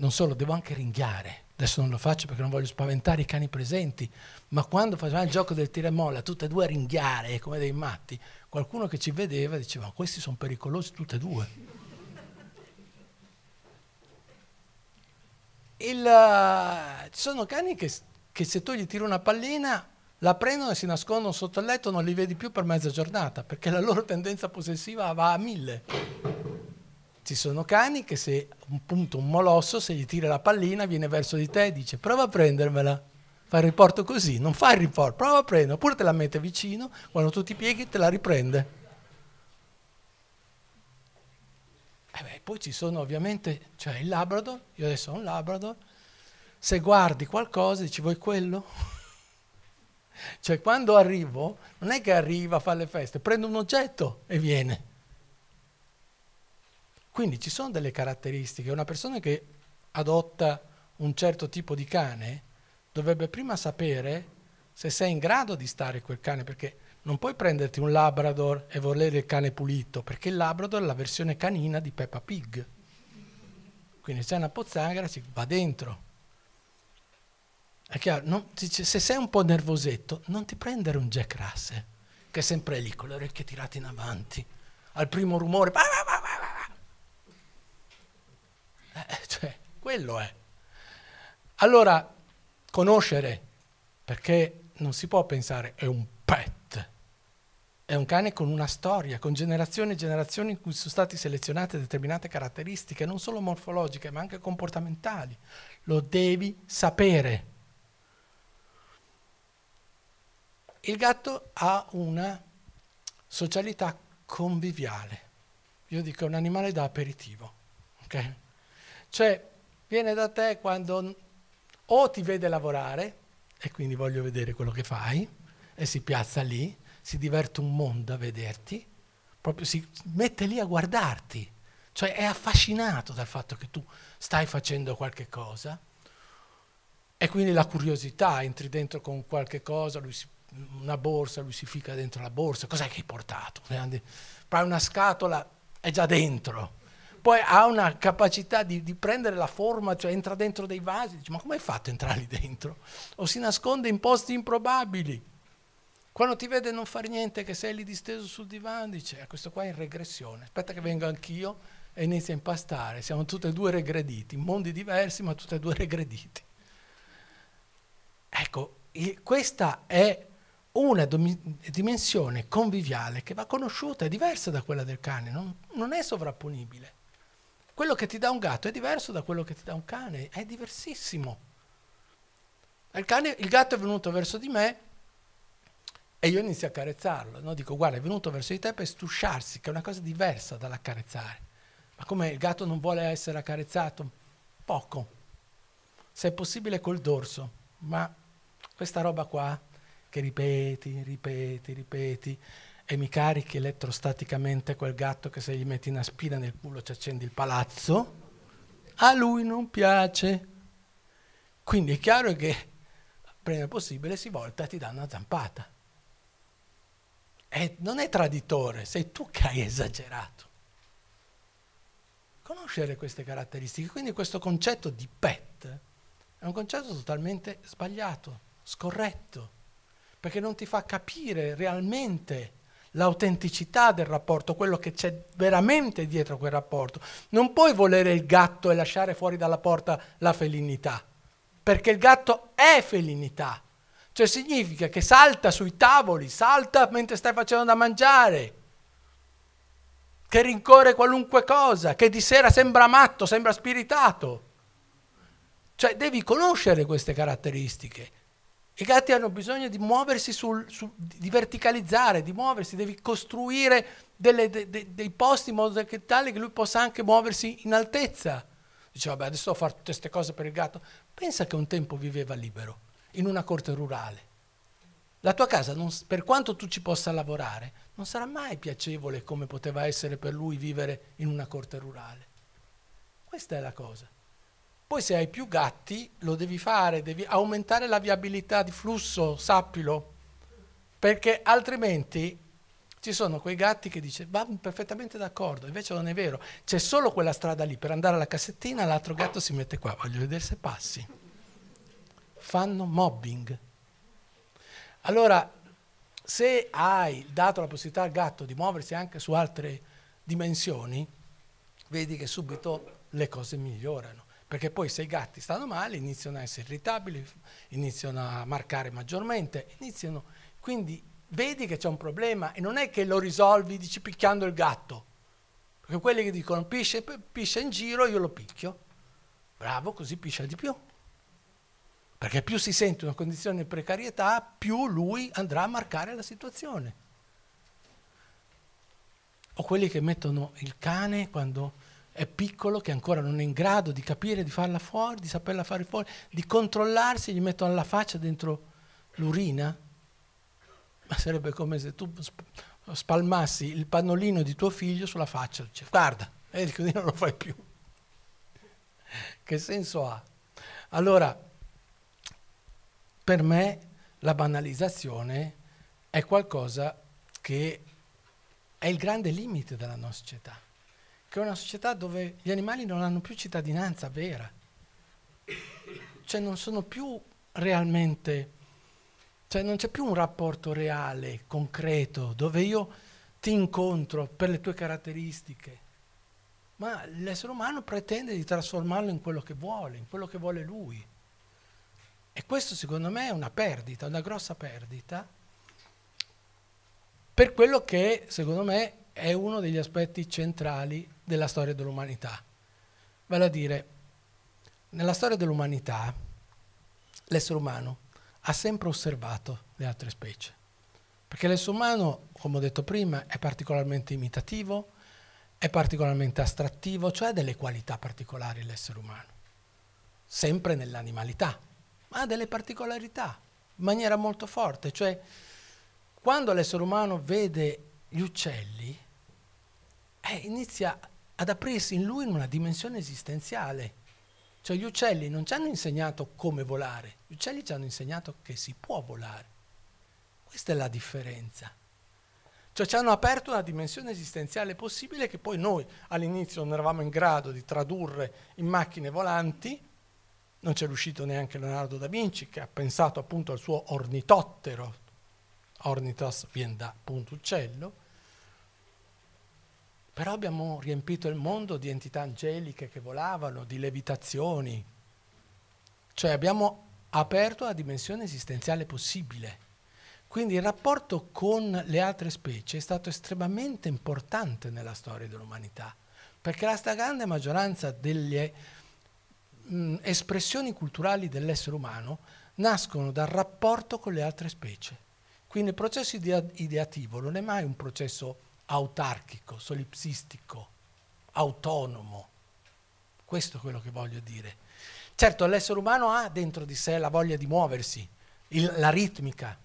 Non solo, devo anche ringhiare. Adesso non lo faccio perché non voglio spaventare i cani presenti, ma quando facevamo il gioco del tiramolla, tutte e due a ringhiare come dei matti, qualcuno che ci vedeva diceva, ma questi sono pericolosi tutti e due. Il, eh, ci sono cani che, che se tu gli tiri una pallina la prendono e si nascondono sotto il letto, non li vedi più per mezza giornata, perché la loro tendenza possessiva va a mille. Ci sono cani che se un un molosso, se gli tira la pallina, viene verso di te e dice prova a prendermela. Fa il riporto così, non fa il riporto, prova a prendere, oppure te la mette vicino, quando tu ti pieghi te la riprende. Eh beh, poi ci sono ovviamente, cioè il Labrador, io adesso ho un Labrador, se guardi qualcosa dici vuoi quello? cioè quando arrivo, non è che arriva a fare le feste, prende un oggetto e viene. Quindi ci sono delle caratteristiche. Una persona che adotta un certo tipo di cane dovrebbe prima sapere se sei in grado di stare quel cane, perché non puoi prenderti un Labrador e volere il cane pulito, perché il Labrador è la versione canina di Peppa Pig. Quindi c'è una pozzanghera, si va dentro. È chiaro, non, se sei un po' nervosetto, non ti prendere un Jack Russell, che è sempre lì con le orecchie tirate in avanti, al primo rumore, bah bah bah quello è. Allora, conoscere, perché non si può pensare è un pet, è un cane con una storia, con generazioni e generazioni in cui sono state selezionate determinate caratteristiche, non solo morfologiche, ma anche comportamentali. Lo devi sapere. Il gatto ha una socialità conviviale. Io dico è un animale da aperitivo. Okay? Cioè, viene da te quando o ti vede lavorare, e quindi voglio vedere quello che fai, e si piazza lì, si diverte un mondo a vederti, proprio si mette lì a guardarti, cioè è affascinato dal fatto che tu stai facendo qualche cosa, e quindi la curiosità, entri dentro con qualche cosa, lui si una borsa, lui si fica dentro la borsa, cos'è che hai portato? Fai una scatola, è già dentro poi ha una capacità di, di, prendere la forma, cioè entra dentro dei vasi, dice ma come hai fatto a entrare lì dentro? O si nasconde in posti improbabili. Quando ti vede non fare niente, che sei lì disteso sul divano, dice, eh, questo qua è in regressione, aspetta che vengo anch'io e inizia a impastare. Siamo tutti e due regrediti, in mondi diversi ma tutti e due regrediti. Ecco, questa è una dimensione conviviale che va conosciuta, è diversa da quella del cane, non, non è sovrapponibile. Quello che ti dà un gatto è diverso da quello che ti dà un cane, è diversissimo. Il, cane, il gatto è venuto verso di me e io inizio a carezzarlo. No? Dico, guarda, è venuto verso di te per stusciarsi, che è una cosa diversa dall'accarezzare. Ma come il gatto non vuole essere accarezzato? Poco. Se è possibile col dorso, ma questa roba qua che ripeti, ripeti, ripeti, e mi carichi elettrostaticamente quel gatto che se gli metti una spina nel culo ci accendi il palazzo, a lui non piace. Quindi è chiaro che prima possibile si volta e ti dà una zampata. E non è traditore, sei tu che hai esagerato. Conoscere queste caratteristiche, quindi questo concetto di pet è un concetto totalmente sbagliato, scorretto, perché non ti fa capire realmente l'autenticità del rapporto, quello che c'è veramente dietro quel rapporto. Non puoi volere il gatto e lasciare fuori dalla porta la felinità, perché il gatto è felinità, cioè significa che salta sui tavoli, salta mentre stai facendo da mangiare, che rincorre qualunque cosa, che di sera sembra matto, sembra spiritato. Cioè devi conoscere queste caratteristiche i gatti hanno bisogno di muoversi, sul, su, di verticalizzare, di muoversi, devi costruire delle, de, de, dei posti in modo che tale che lui possa anche muoversi in altezza. Dice, vabbè, adesso devo fare tutte queste cose per il gatto. Pensa che un tempo viveva libero, in una corte rurale. La tua casa, non, per quanto tu ci possa lavorare, non sarà mai piacevole come poteva essere per lui vivere in una corte rurale. Questa è la cosa. Poi se hai più gatti lo devi fare, devi aumentare la viabilità di flusso, sappilo, perché altrimenti ci sono quei gatti che dice va perfettamente d'accordo, invece non è vero, c'è solo quella strada lì per andare alla cassettina, l'altro gatto si mette qua, voglio vedere se passi. Fanno mobbing. Allora, se hai dato la possibilità al gatto di muoversi anche su altre dimensioni, vedi che subito le cose migliorano perché poi se i gatti stanno male iniziano a essere irritabili, iniziano a marcare maggiormente, iniziano, quindi vedi che c'è un problema e non è che lo risolvi dici picchiando il gatto, perché quelli che dicono pisce, pisce in giro io lo picchio, bravo così piscia di più, perché più si sente una condizione di precarietà più lui andrà a marcare la situazione. O quelli che mettono il cane quando è piccolo che ancora non è in grado di capire, di farla fuori, di saperla fare fuori, di controllarsi, gli mettono la faccia dentro l'urina, ma sarebbe come se tu spalmassi il pannolino di tuo figlio sulla faccia, dice guarda, e così non lo fai più. Che senso ha? Allora, per me la banalizzazione è qualcosa che è il grande limite della nostra società che è una società dove gli animali non hanno più cittadinanza vera, cioè non sono più realmente, cioè non c'è più un rapporto reale, concreto, dove io ti incontro per le tue caratteristiche, ma l'essere umano pretende di trasformarlo in quello che vuole, in quello che vuole lui. E questo secondo me è una perdita, una grossa perdita, per quello che secondo me è uno degli aspetti centrali della storia dell'umanità. Vale a dire, nella storia dell'umanità l'essere umano ha sempre osservato le altre specie, perché l'essere umano, come ho detto prima, è particolarmente imitativo, è particolarmente astrattivo, cioè ha delle qualità particolari l'essere umano, sempre nell'animalità, ma ha delle particolarità in maniera molto forte, cioè quando l'essere umano vede gli uccelli, eh, inizia ad aprirsi in lui in una dimensione esistenziale. Cioè gli uccelli non ci hanno insegnato come volare, gli uccelli ci hanno insegnato che si può volare. Questa è la differenza. Cioè ci hanno aperto una dimensione esistenziale possibile che poi noi all'inizio non eravamo in grado di tradurre in macchine volanti, non c'è riuscito neanche Leonardo da Vinci che ha pensato appunto al suo ornitottero, ornitos viene da appunto uccello, però abbiamo riempito il mondo di entità angeliche che volavano, di levitazioni. Cioè abbiamo aperto la dimensione esistenziale possibile. Quindi il rapporto con le altre specie è stato estremamente importante nella storia dell'umanità, perché la stragrande maggioranza delle mh, espressioni culturali dell'essere umano nascono dal rapporto con le altre specie. Quindi il processo ideativo non è mai un processo autarchico, solipsistico, autonomo. Questo è quello che voglio dire. Certo, l'essere umano ha dentro di sé la voglia di muoversi, il, la ritmica,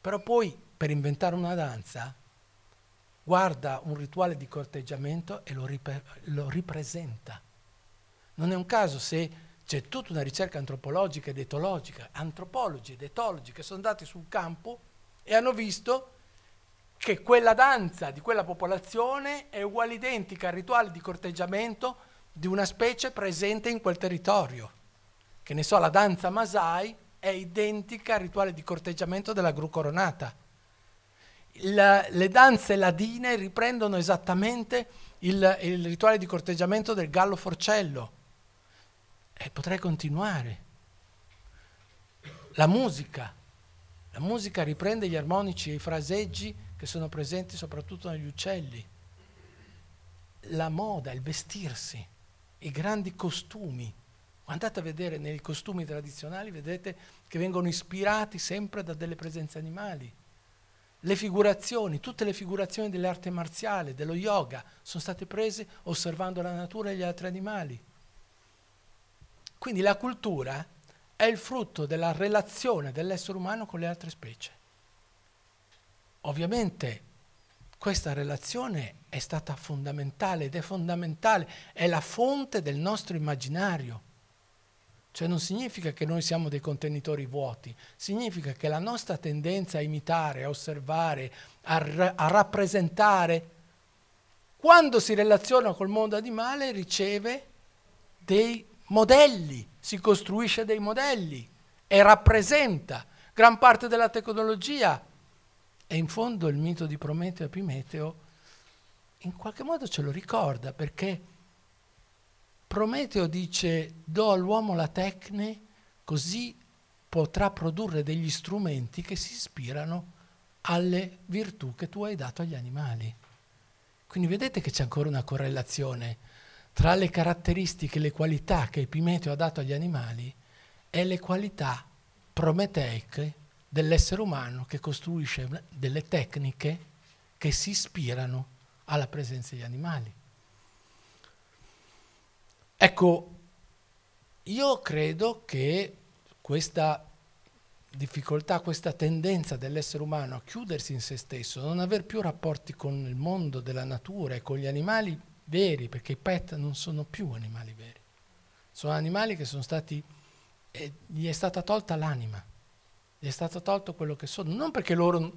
però poi per inventare una danza guarda un rituale di corteggiamento e lo, ripre- lo ripresenta. Non è un caso se c'è tutta una ricerca antropologica ed etologica, antropologi ed etologi che sono andati sul campo e hanno visto che quella danza di quella popolazione è uguale identica al rituale di corteggiamento di una specie presente in quel territorio. Che ne so, la danza Masai è identica al rituale di corteggiamento della gru coronata. La, le danze ladine riprendono esattamente il, il rituale di corteggiamento del gallo forcello. E potrei continuare. La musica. La musica riprende gli armonici e i fraseggi che sono presenti soprattutto negli uccelli, la moda, il vestirsi, i grandi costumi. Andate a vedere nei costumi tradizionali, vedete che vengono ispirati sempre da delle presenze animali. Le figurazioni, tutte le figurazioni dell'arte marziale, dello yoga, sono state prese osservando la natura e gli altri animali. Quindi la cultura è il frutto della relazione dell'essere umano con le altre specie. Ovviamente questa relazione è stata fondamentale ed è fondamentale, è la fonte del nostro immaginario. Cioè non significa che noi siamo dei contenitori vuoti, significa che la nostra tendenza a imitare, a osservare, a, ra- a rappresentare, quando si relaziona col mondo animale riceve dei modelli, si costruisce dei modelli e rappresenta. Gran parte della tecnologia e in fondo il mito di Prometeo e Pimeteo in qualche modo ce lo ricorda perché Prometeo dice do all'uomo la tecne così potrà produrre degli strumenti che si ispirano alle virtù che tu hai dato agli animali. Quindi vedete che c'è ancora una correlazione tra le caratteristiche, le qualità che Pimeteo ha dato agli animali e le qualità prometeiche dell'essere umano che costruisce delle tecniche che si ispirano alla presenza degli animali. Ecco, io credo che questa difficoltà, questa tendenza dell'essere umano a chiudersi in se stesso, a non aver più rapporti con il mondo della natura e con gli animali veri, perché i pet non sono più animali veri, sono animali che sono stati, eh, gli è stata tolta l'anima gli è stato tolto quello che sono, non perché loro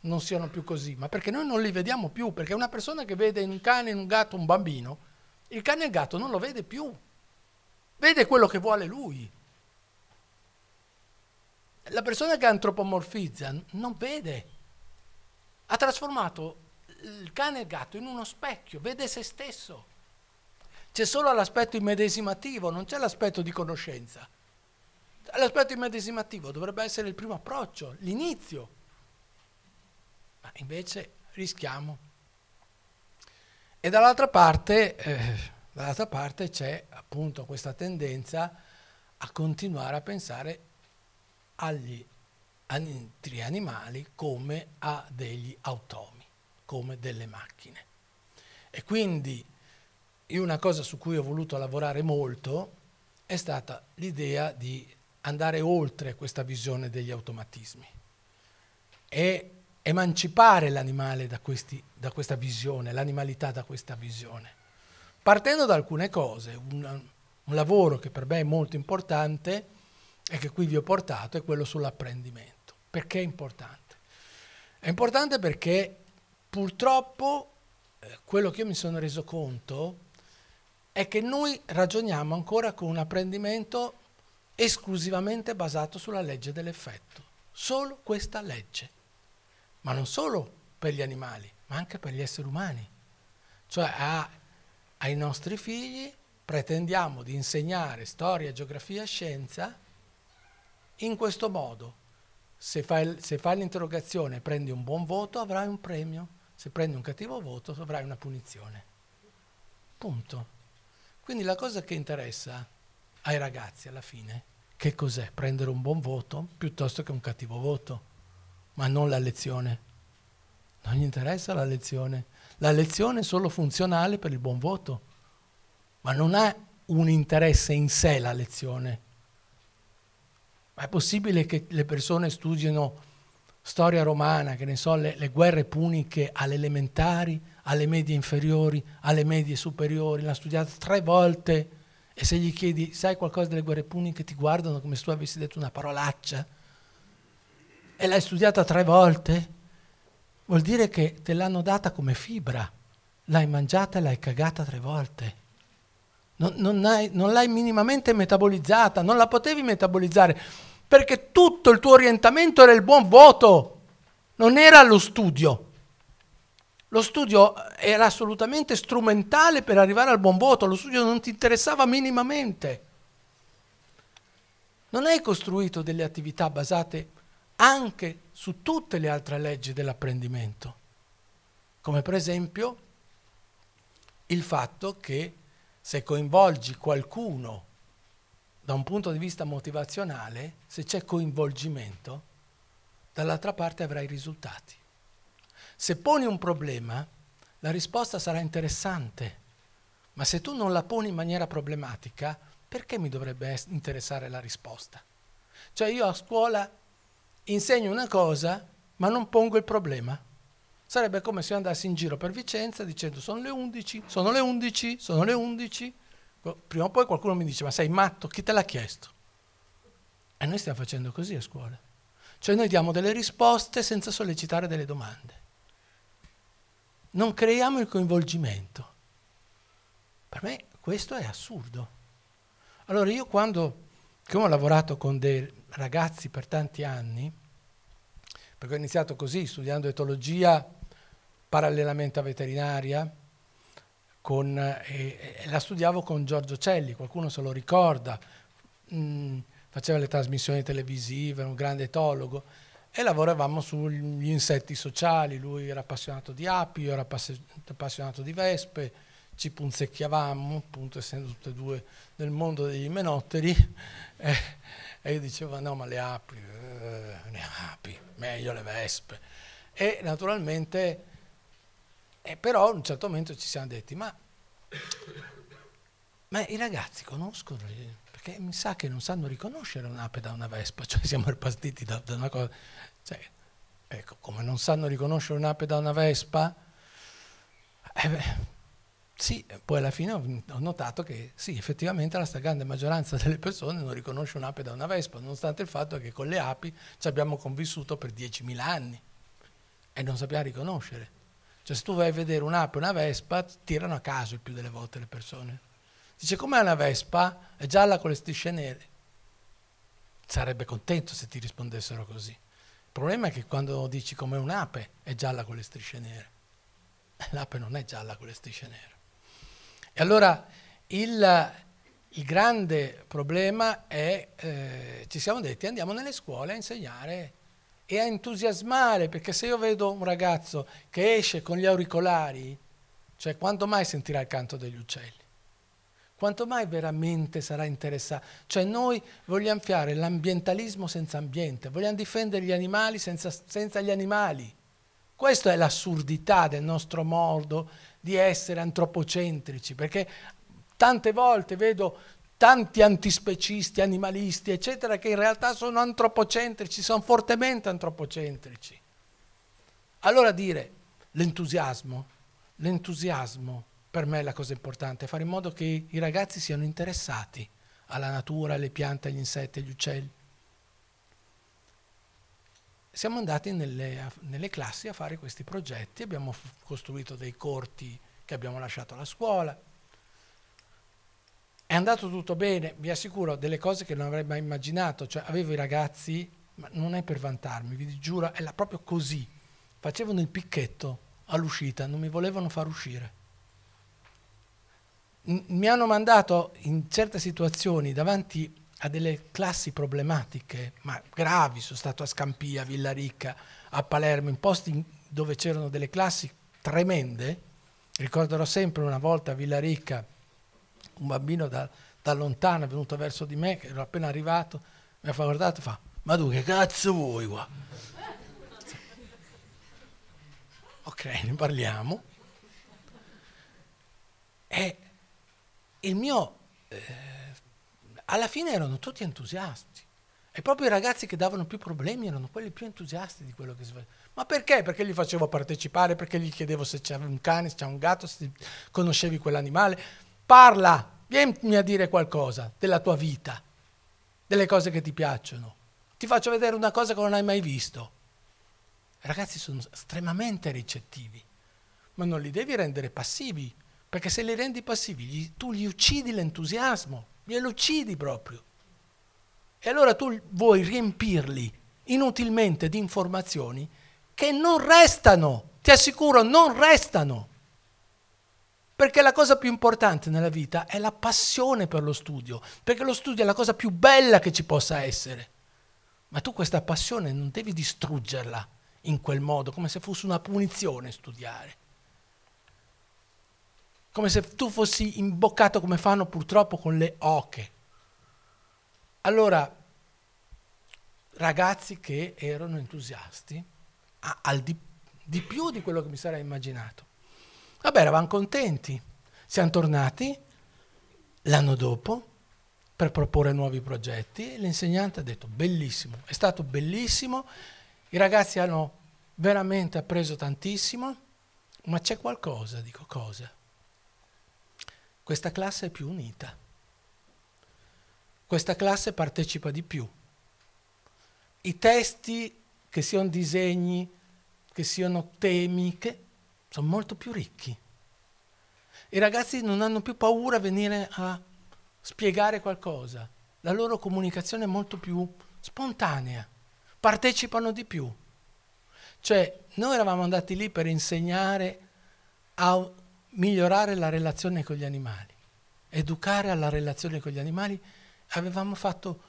non siano più così, ma perché noi non li vediamo più, perché una persona che vede in un cane, in un gatto, un bambino, il cane e il gatto non lo vede più, vede quello che vuole lui. La persona che antropomorfizza non vede, ha trasformato il cane e il gatto in uno specchio, vede se stesso. C'è solo l'aspetto immedesimativo, non c'è l'aspetto di conoscenza. L'aspetto immedesimativo dovrebbe essere il primo approccio, l'inizio. Ma invece rischiamo. E dall'altra parte, eh, dall'altra parte c'è appunto questa tendenza a continuare a pensare agli altri animali come a degli automi, come delle macchine. E quindi io una cosa su cui ho voluto lavorare molto è stata l'idea di andare oltre questa visione degli automatismi e emancipare l'animale da, questi, da questa visione, l'animalità da questa visione. Partendo da alcune cose, un, un lavoro che per me è molto importante e che qui vi ho portato è quello sull'apprendimento. Perché è importante? È importante perché purtroppo eh, quello che io mi sono reso conto è che noi ragioniamo ancora con un apprendimento esclusivamente basato sulla legge dell'effetto. Solo questa legge. Ma non solo per gli animali, ma anche per gli esseri umani. Cioè a, ai nostri figli pretendiamo di insegnare storia, geografia, scienza in questo modo. Se fai, se fai l'interrogazione e prendi un buon voto avrai un premio, se prendi un cattivo voto avrai una punizione. Punto. Quindi la cosa che interessa ai ragazzi alla fine che cos'è? Prendere un buon voto piuttosto che un cattivo voto, ma non la lezione. Non gli interessa la lezione. La lezione è solo funzionale per il buon voto, ma non ha un interesse in sé la lezione. Ma è possibile che le persone studino storia romana, che ne so, le, le guerre puniche alle elementari, alle medie inferiori, alle medie superiori, l'ha studiata tre volte e se gli chiedi, sai qualcosa delle guerre puniche, ti guardano come se tu avessi detto una parolaccia e l'hai studiata tre volte, vuol dire che te l'hanno data come fibra, l'hai mangiata e l'hai cagata tre volte. Non, non, hai, non l'hai minimamente metabolizzata, non la potevi metabolizzare, perché tutto il tuo orientamento era il buon voto, non era lo studio lo studio era assolutamente strumentale per arrivare al buon voto, lo studio non ti interessava minimamente. Non hai costruito delle attività basate anche su tutte le altre leggi dell'apprendimento, come per esempio il fatto che se coinvolgi qualcuno da un punto di vista motivazionale, se c'è coinvolgimento, dall'altra parte avrai risultati. Se poni un problema, la risposta sarà interessante, ma se tu non la poni in maniera problematica, perché mi dovrebbe interessare la risposta? Cioè io a scuola insegno una cosa, ma non pongo il problema. Sarebbe come se io andassi in giro per Vicenza dicendo sono le 11, sono le 11, sono le 11. Prima o poi qualcuno mi dice ma sei matto, chi te l'ha chiesto? E noi stiamo facendo così a scuola. Cioè noi diamo delle risposte senza sollecitare delle domande non creiamo il coinvolgimento. Per me questo è assurdo. Allora io quando, come ho lavorato con dei ragazzi per tanti anni, perché ho iniziato così, studiando etologia parallelamente a veterinaria, con, e, e la studiavo con Giorgio Celli, qualcuno se lo ricorda, mm, faceva le trasmissioni televisive, era un grande etologo, e lavoravamo sugli insetti sociali, lui era appassionato di api, io ero appassionato di vespe, ci punzecchiavamo, appunto essendo tutte e due nel mondo degli menotteri, eh, e io dicevo no ma le api, eh, le api, meglio le vespe. E naturalmente, eh, però a un certo momento ci siamo detti, ma, ma i ragazzi conoscono... Gli, perché mi sa che non sanno riconoscere un'ape da una vespa, cioè siamo partiti da, da una cosa... Cioè, ecco, come non sanno riconoscere un'ape da una vespa? Eh beh, sì, poi alla fine ho notato che sì, effettivamente la stragrande maggioranza delle persone non riconosce un'ape da una vespa, nonostante il fatto che con le api ci abbiamo convissuto per 10.000 anni e non sappiamo riconoscere. Cioè se tu vai a vedere un'ape e una vespa, tirano a caso il più delle volte le persone. Dice, com'è una vespa? È gialla con le strisce nere. Sarebbe contento se ti rispondessero così. Il problema è che quando dici com'è un'ape, è gialla con le strisce nere. L'ape non è gialla con le strisce nere. E allora il, il grande problema è, eh, ci siamo detti, andiamo nelle scuole a insegnare e a entusiasmare, perché se io vedo un ragazzo che esce con gli auricolari, cioè quando mai sentirà il canto degli uccelli? Quanto mai veramente sarà interessato? Cioè noi vogliamo fare l'ambientalismo senza ambiente, vogliamo difendere gli animali senza, senza gli animali. Questa è l'assurdità del nostro modo di essere antropocentrici, perché tante volte vedo tanti antispecisti, animalisti, eccetera, che in realtà sono antropocentrici, sono fortemente antropocentrici. Allora dire l'entusiasmo, l'entusiasmo per me è la cosa importante, fare in modo che i ragazzi siano interessati alla natura, alle piante, agli insetti, agli uccelli. Siamo andati nelle, nelle classi a fare questi progetti, abbiamo costruito dei corti che abbiamo lasciato alla scuola. È andato tutto bene, vi assicuro, delle cose che non avrei mai immaginato, cioè avevo i ragazzi, ma non è per vantarmi, vi giuro, è proprio così, facevano il picchetto all'uscita, non mi volevano far uscire mi hanno mandato in certe situazioni davanti a delle classi problematiche, ma gravi, sono stato a Scampia, a Villaricca, a Palermo, in posti dove c'erano delle classi tremende, ricorderò sempre una volta a Villaricca un bambino da, da lontano è venuto verso di me, che ero appena arrivato, mi ha guardato e fa, ma tu che cazzo vuoi qua? ok, ne parliamo. E il mio... Eh, alla fine erano tutti entusiasti. E proprio i ragazzi che davano più problemi erano quelli più entusiasti di quello che si faceva. Ma perché? Perché gli facevo partecipare, perché gli chiedevo se c'era un cane, se c'era un gatto, se conoscevi quell'animale. Parla, vieni a dire qualcosa della tua vita, delle cose che ti piacciono. Ti faccio vedere una cosa che non hai mai visto. I ragazzi sono estremamente ricettivi, ma non li devi rendere passivi perché se li rendi passivi, gli, tu gli uccidi l'entusiasmo, glielo uccidi proprio. E allora tu vuoi riempirli inutilmente di informazioni che non restano, ti assicuro, non restano. Perché la cosa più importante nella vita è la passione per lo studio, perché lo studio è la cosa più bella che ci possa essere. Ma tu questa passione non devi distruggerla in quel modo, come se fosse una punizione studiare come se tu fossi imboccato come fanno purtroppo con le oche. Allora, ragazzi che erano entusiasti al di, di, più di quello che mi sarei immaginato. Vabbè, eravamo contenti. Siamo tornati l'anno dopo per proporre nuovi progetti e l'insegnante ha detto bellissimo, è stato bellissimo, i ragazzi hanno veramente appreso tantissimo, ma c'è qualcosa, dico cosa, questa classe è più unita, questa classe partecipa di più. I testi, che siano disegni, che siano temi, che sono molto più ricchi. I ragazzi non hanno più paura a venire a spiegare qualcosa, la loro comunicazione è molto più spontanea, partecipano di più. Cioè, noi eravamo andati lì per insegnare a migliorare la relazione con gli animali, educare alla relazione con gli animali, avevamo fatto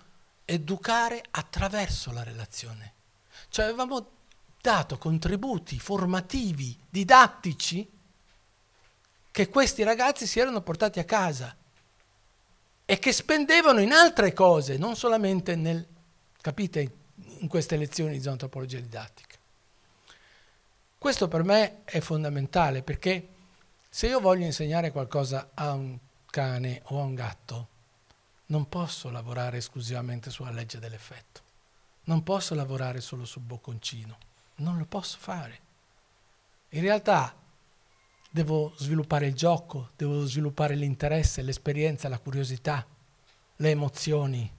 educare attraverso la relazione. Cioè avevamo dato contributi formativi, didattici, che questi ragazzi si erano portati a casa e che spendevano in altre cose, non solamente nel, capite, in queste lezioni di antropologia didattica. Questo per me è fondamentale perché se io voglio insegnare qualcosa a un cane o a un gatto, non posso lavorare esclusivamente sulla legge dell'effetto, non posso lavorare solo sul bocconcino, non lo posso fare. In realtà devo sviluppare il gioco, devo sviluppare l'interesse, l'esperienza, la curiosità, le emozioni.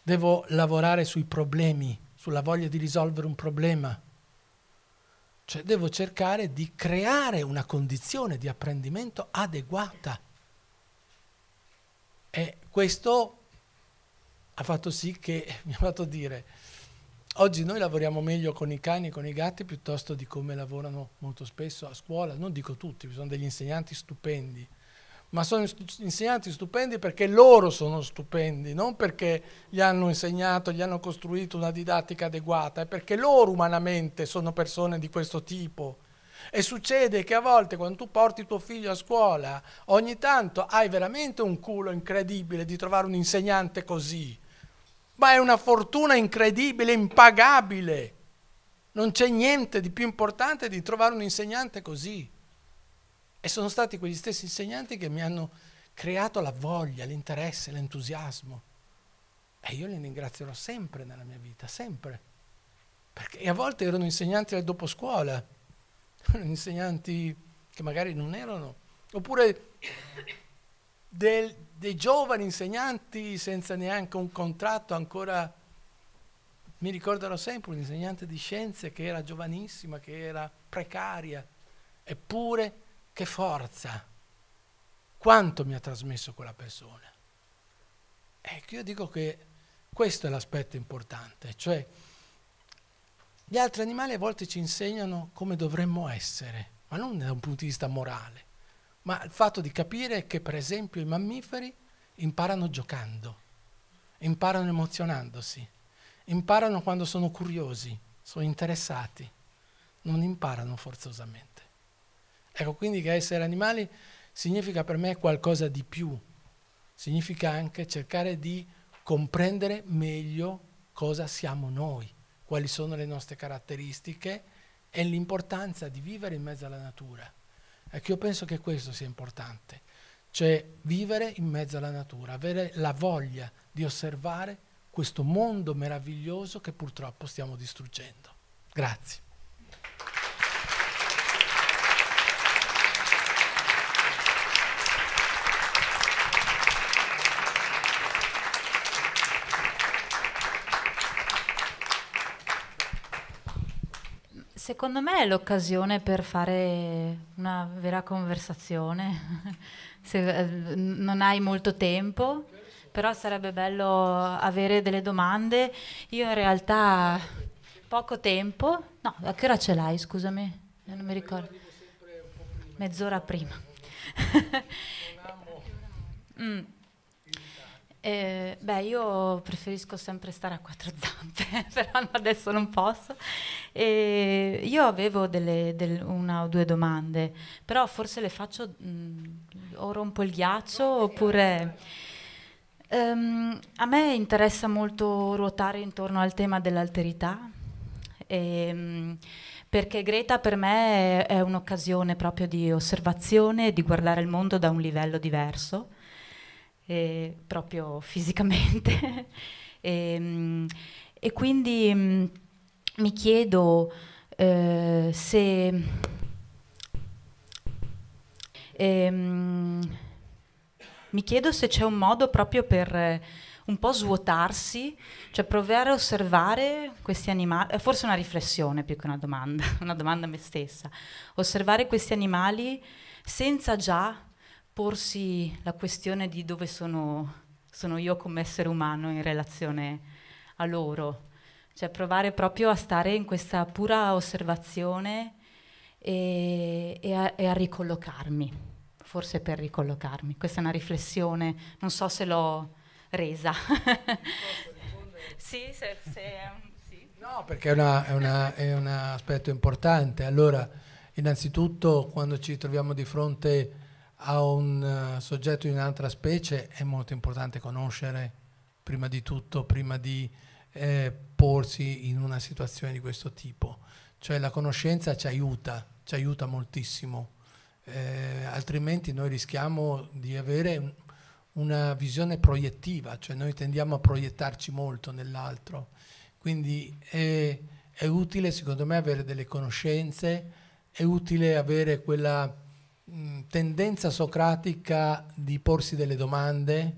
Devo lavorare sui problemi, sulla voglia di risolvere un problema, cioè devo cercare di creare una condizione di apprendimento adeguata. E questo ha fatto sì che, mi ha fatto dire, oggi noi lavoriamo meglio con i cani, e con i gatti, piuttosto di come lavorano molto spesso a scuola. Non dico tutti, ci sono degli insegnanti stupendi ma sono insegnanti stupendi perché loro sono stupendi, non perché gli hanno insegnato, gli hanno costruito una didattica adeguata, è perché loro umanamente sono persone di questo tipo. E succede che a volte quando tu porti tuo figlio a scuola, ogni tanto hai veramente un culo incredibile di trovare un insegnante così. Ma è una fortuna incredibile, impagabile. Non c'è niente di più importante di trovare un insegnante così. E sono stati quegli stessi insegnanti che mi hanno creato la voglia, l'interesse, l'entusiasmo. E io li ringrazierò sempre nella mia vita, sempre. Perché, e a volte erano insegnanti del dopo scuola, erano insegnanti che magari non erano, oppure del, dei giovani insegnanti senza neanche un contratto ancora. Mi ricorderò sempre un insegnante di scienze che era giovanissima, che era precaria, eppure che forza, quanto mi ha trasmesso quella persona. Ecco, io dico che questo è l'aspetto importante, cioè gli altri animali a volte ci insegnano come dovremmo essere, ma non da un punto di vista morale, ma il fatto di capire che per esempio i mammiferi imparano giocando, imparano emozionandosi, imparano quando sono curiosi, sono interessati, non imparano forzosamente. Ecco quindi che essere animali significa per me qualcosa di più, significa anche cercare di comprendere meglio cosa siamo noi, quali sono le nostre caratteristiche e l'importanza di vivere in mezzo alla natura. Ecco, io penso che questo sia importante, cioè vivere in mezzo alla natura, avere la voglia di osservare questo mondo meraviglioso che purtroppo stiamo distruggendo. Grazie. Secondo me è l'occasione per fare una vera conversazione, se eh, non hai molto tempo, però sarebbe bello avere delle domande. Io in realtà poco tempo, no, a che ora ce l'hai, scusami, non mi ricordo, mezz'ora prima. mm. Eh, beh, io preferisco sempre stare a quattro zampe, però adesso non posso. Eh, io avevo delle, del, una o due domande, però forse le faccio mh, mm, o rompo il ghiaccio oppure... Um, a me interessa molto ruotare intorno al tema dell'alterità, ehm, perché Greta per me è, è un'occasione proprio di osservazione, e di guardare il mondo da un livello diverso eh, proprio fisicamente. e, ehm, e, quindi mm, mi chiedo eh, se... Ehm, mi chiedo se c'è un modo proprio per eh, un po' svuotarsi, cioè provare a osservare questi animali, eh, forse una riflessione più che una domanda, una domanda a me stessa, osservare questi animali senza già porsi la questione di dove sono, sono io come essere umano in relazione a loro, cioè provare proprio a stare in questa pura osservazione e, e, a, e a, ricollocarmi, forse per ricollocarmi. Questa è una riflessione, non so se l'ho resa. sì, se, se è sì. No, perché è, una, è, una, è un aspetto importante. Allora, innanzitutto quando ci troviamo di fronte a a un eh, soggetto di un'altra specie è molto importante conoscere prima di tutto, prima di eh, porsi in una situazione di questo tipo. Cioè la conoscenza ci aiuta, ci aiuta moltissimo, eh, altrimenti noi rischiamo di avere una visione proiettiva, cioè noi tendiamo a proiettarci molto nell'altro. Quindi è, è utile secondo me avere delle conoscenze, è utile avere quella Mm, tendenza socratica di porsi delle domande,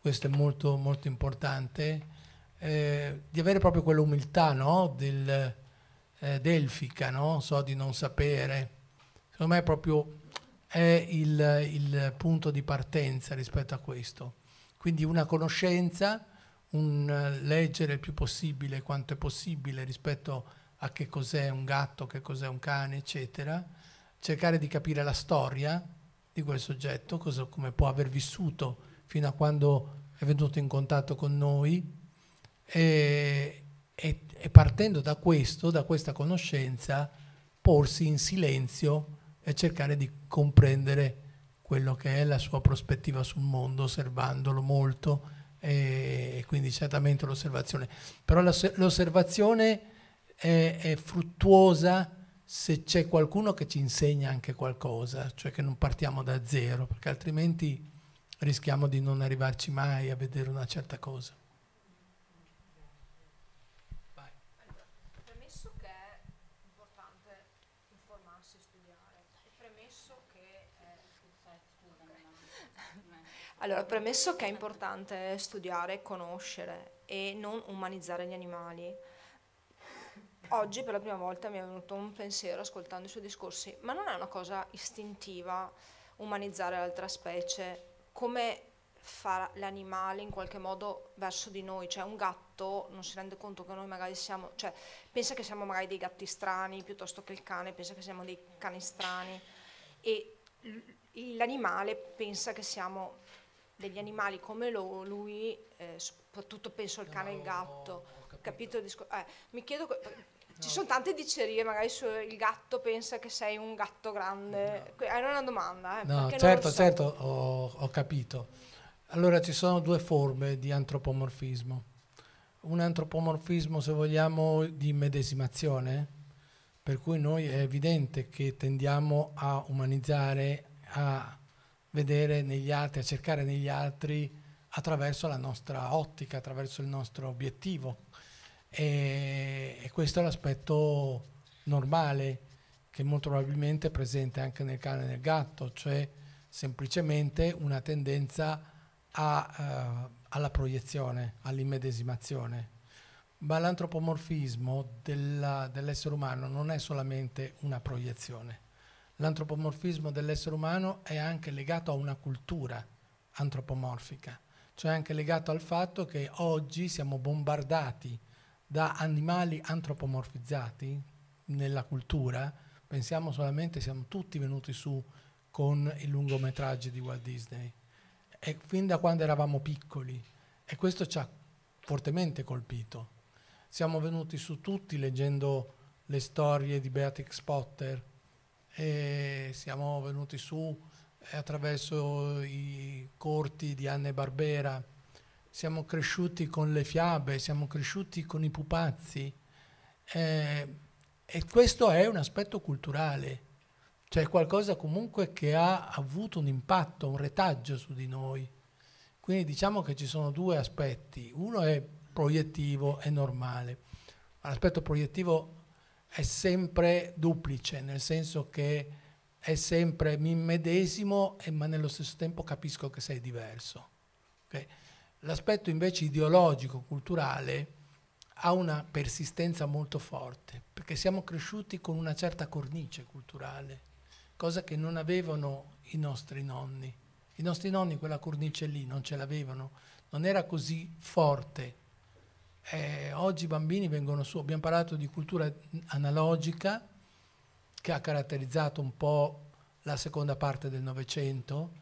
questo è molto, molto importante, eh, di avere proprio quell'umiltà no? Del, eh, delfica, no? so di non sapere. Secondo me è proprio è il, il punto di partenza rispetto a questo. Quindi una conoscenza, un eh, leggere il più possibile quanto è possibile rispetto a che cos'è un gatto, che cos'è un cane, eccetera, cercare di capire la storia di quel soggetto, cosa, come può aver vissuto fino a quando è venuto in contatto con noi e, e, e partendo da questo, da questa conoscenza, porsi in silenzio e cercare di comprendere quello che è la sua prospettiva sul mondo, osservandolo molto e quindi certamente l'osservazione. Però l'osservazione è, è fruttuosa se c'è qualcuno che ci insegna anche qualcosa, cioè che non partiamo da zero, perché altrimenti rischiamo di non arrivarci mai a vedere una certa cosa. Eh, allora, premesso che è importante studiare, conoscere e non umanizzare gli animali, Oggi per la prima volta mi è venuto un pensiero ascoltando i suoi discorsi, ma non è una cosa istintiva umanizzare l'altra specie, come fa l'animale in qualche modo verso di noi, cioè un gatto non si rende conto che noi magari siamo, cioè pensa che siamo magari dei gatti strani piuttosto che il cane, pensa che siamo dei cani strani e l'animale pensa che siamo degli animali come lo, lui, eh, soprattutto penso al cane e al gatto, capito? il discorso? Eh, mi chiedo ci sono tante dicerie, magari su, il gatto pensa che sei un gatto grande. No. Era una domanda. Eh, no, certo, certo, ho, ho capito. Allora ci sono due forme di antropomorfismo. Un antropomorfismo, se vogliamo, di medesimazione, per cui noi è evidente che tendiamo a umanizzare, a vedere negli altri, a cercare negli altri attraverso la nostra ottica, attraverso il nostro obiettivo, e, e questo è l'aspetto normale che molto probabilmente è presente anche nel cane e nel gatto, cioè semplicemente una tendenza a, uh, alla proiezione, all'immedesimazione. Ma l'antropomorfismo della, dell'essere umano non è solamente una proiezione. L'antropomorfismo dell'essere umano è anche legato a una cultura antropomorfica, cioè anche legato al fatto che oggi siamo bombardati da animali antropomorfizzati nella cultura, pensiamo solamente, siamo tutti venuti su con i lungometraggi di Walt Disney, e fin da quando eravamo piccoli, e questo ci ha fortemente colpito. Siamo venuti su tutti leggendo le storie di Beatrix Potter, e siamo venuti su attraverso i corti di Anne Barbera, siamo cresciuti con le fiabe, siamo cresciuti con i pupazzi eh, e questo è un aspetto culturale, cioè qualcosa comunque che ha avuto un impatto, un retaggio su di noi. Quindi diciamo che ci sono due aspetti, uno è proiettivo e normale, l'aspetto proiettivo è sempre duplice, nel senso che è sempre mi medesimo, eh, ma nello stesso tempo capisco che sei diverso. Okay? L'aspetto invece ideologico, culturale, ha una persistenza molto forte, perché siamo cresciuti con una certa cornice culturale, cosa che non avevano i nostri nonni. I nostri nonni quella cornice lì non ce l'avevano, non era così forte. Eh, oggi i bambini vengono su, abbiamo parlato di cultura analogica che ha caratterizzato un po' la seconda parte del Novecento,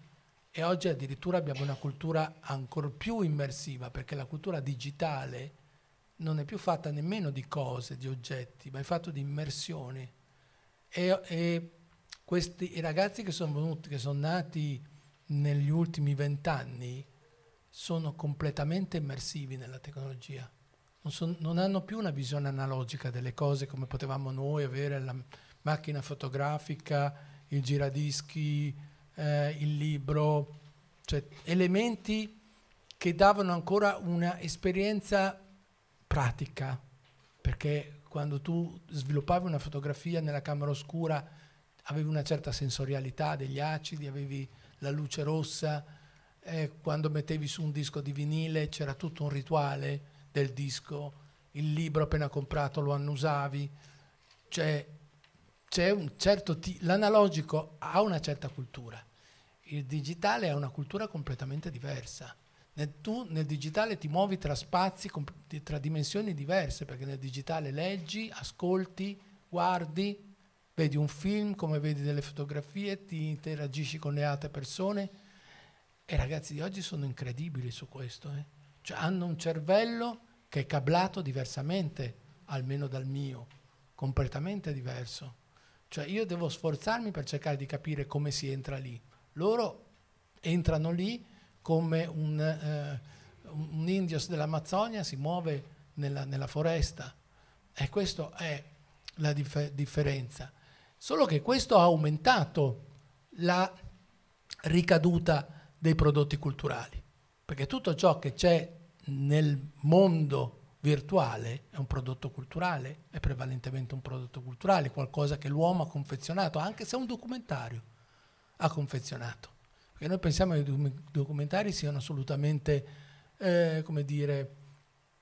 e oggi addirittura abbiamo una cultura ancora più immersiva perché la cultura digitale non è più fatta nemmeno di cose, di oggetti, ma è fatta di immersioni. E, e questi, i ragazzi che sono, venuti, che sono nati negli ultimi vent'anni sono completamente immersivi nella tecnologia. Non, son, non, hanno più una visione analogica delle cose come potevamo noi avere la macchina fotografica, il giradischi, eh, il libro, cioè elementi che davano ancora un'esperienza pratica, perché quando tu sviluppavi una fotografia nella camera oscura avevi una certa sensorialità degli acidi, avevi la luce rossa, eh, quando mettevi su un disco di vinile c'era tutto un rituale del disco, il libro appena comprato lo annusavi, cioè c'è un certo t- l'analogico ha una certa cultura il digitale è una cultura completamente diversa. tu nel digitale ti muovi tra spazi, tra dimensioni diverse, perché nel digitale leggi, ascolti, guardi, vedi un film, come vedi delle fotografie, ti interagisci con le altre persone. E i ragazzi di oggi sono incredibili su questo. Eh? Cioè, hanno un cervello che è cablato diversamente, almeno dal mio, completamente diverso. Cioè io devo sforzarmi per cercare di capire come si entra lì. Loro entrano lì come un, eh, un indios dell'Amazzonia si muove nella, nella, foresta. E questa è la dif- differenza. Solo che questo ha aumentato la ricaduta dei prodotti culturali, perché tutto ciò che c'è nel mondo virtuale è un prodotto culturale, è prevalentemente un prodotto culturale, qualcosa che l'uomo ha confezionato, anche se è un documentario ha confezionato. Perché noi pensiamo che i documentari siano assolutamente, eh, come dire,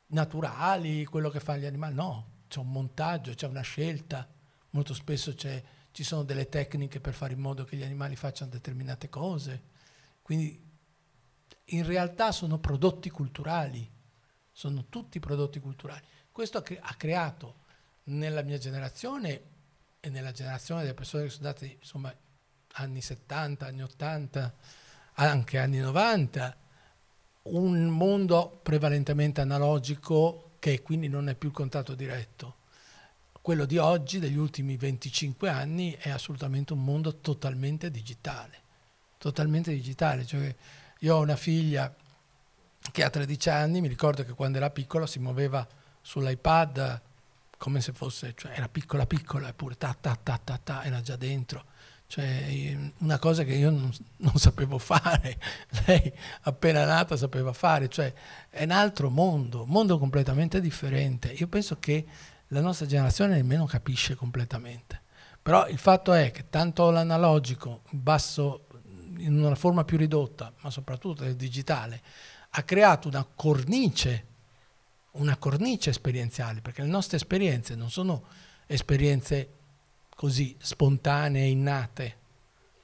naturali, quello che fanno gli animali. No, c'è un montaggio, c'è una scelta. Molto spesso ci sono delle tecniche per fare in modo che gli animali facciano determinate cose. Quindi in realtà sono prodotti culturali, sono tutti prodotti culturali. Questo ha creato nella mia generazione e nella generazione delle persone che sono andate insomma, anni 70, anni 80, anche anni 90, un mondo prevalentemente analogico che quindi non è più il contatto diretto. Quello di oggi, degli ultimi 25 anni, è assolutamente un mondo totalmente digitale, totalmente digitale. Cioè io ho una figlia che ha 13 anni, mi ricordo che quando era piccola si muoveva sull'iPad come se fosse, cioè era piccola piccola, eppure ta ta ta ta ta, era già dentro cioè, ehm, una cosa che io non, non, sapevo fare, lei appena nata sapeva fare, cioè è un altro mondo, un mondo completamente differente. Io penso che la nostra generazione nemmeno capisce completamente. Però il fatto è che tanto l'analogico, basso, in una forma più ridotta, ma soprattutto il digitale, ha creato una cornice, una cornice esperienziale, perché le nostre esperienze non sono esperienze così spontanee innate,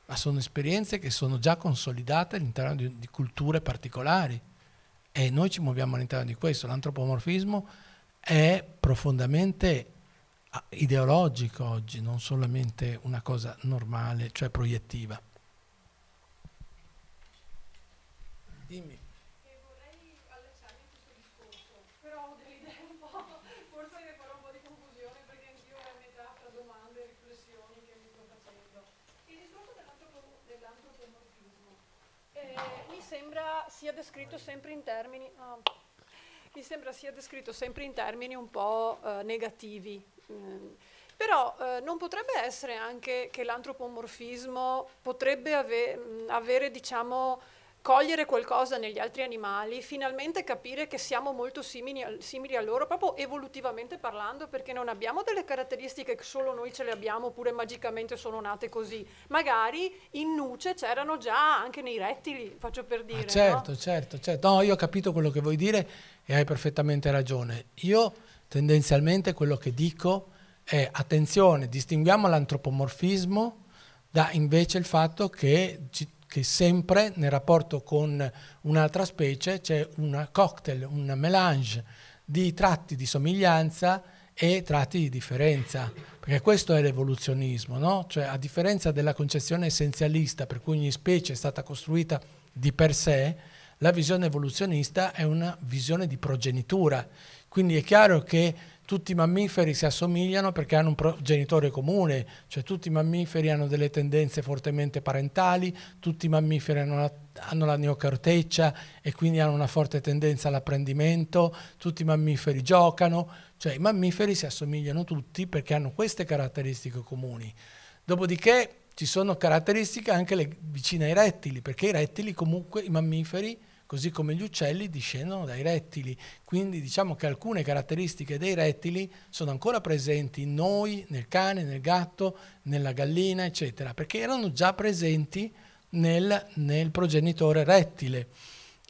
ma sono esperienze che sono già consolidate all'interno di, di culture particolari e noi ci muoviamo all'interno di questo. L'antropomorfismo è profondamente ah, ideologico oggi, non solamente una cosa normale, cioè proiettiva. Dimmi. sia descritto sempre in termini... Oh, mi sembra sia descritto sempre in termini un po' eh, negativi. Mm. Però eh, non potrebbe essere anche che l'antropomorfismo potrebbe ave mm, avere, diciamo, cogliere qualcosa negli altri animali, finalmente capire che siamo molto simili a, simili a, loro, proprio evolutivamente parlando, perché non abbiamo delle caratteristiche che solo noi ce le abbiamo oppure magicamente sono nate così. Magari in nuce c'erano già anche nei rettili, faccio per ah, dire. Ah, certo, no? certo, certo. No, io ho capito quello che vuoi dire e hai perfettamente ragione. Io tendenzialmente quello che dico è attenzione, distinguiamo l'antropomorfismo da invece il fatto che... Ci, che sempre nel rapporto con un'altra specie c'è un cocktail, un melange di tratti di somiglianza e tratti di differenza, perché questo è l'evoluzionismo, no? cioè a differenza della concezione essenzialista per cui ogni specie è stata costruita di per sé, la visione evoluzionista è una visione di progenitura, quindi è chiaro che tutti i mammiferi si assomigliano perché hanno un progenitore comune, cioè tutti i mammiferi hanno delle tendenze fortemente parentali, tutti i mammiferi hanno la, hanno la neocorteccia e quindi hanno una forte tendenza all'apprendimento, tutti i mammiferi giocano, cioè i mammiferi si assomigliano tutti perché hanno queste caratteristiche comuni. Dopodiché ci sono caratteristiche anche le, vicine ai rettili, perché i rettili comunque, i mammiferi, così come gli uccelli discendono dai rettili. Quindi diciamo che alcune caratteristiche dei rettili sono ancora presenti in noi, nel cane, nel gatto, nella gallina, eccetera, perché erano già presenti nel, nel progenitore rettile.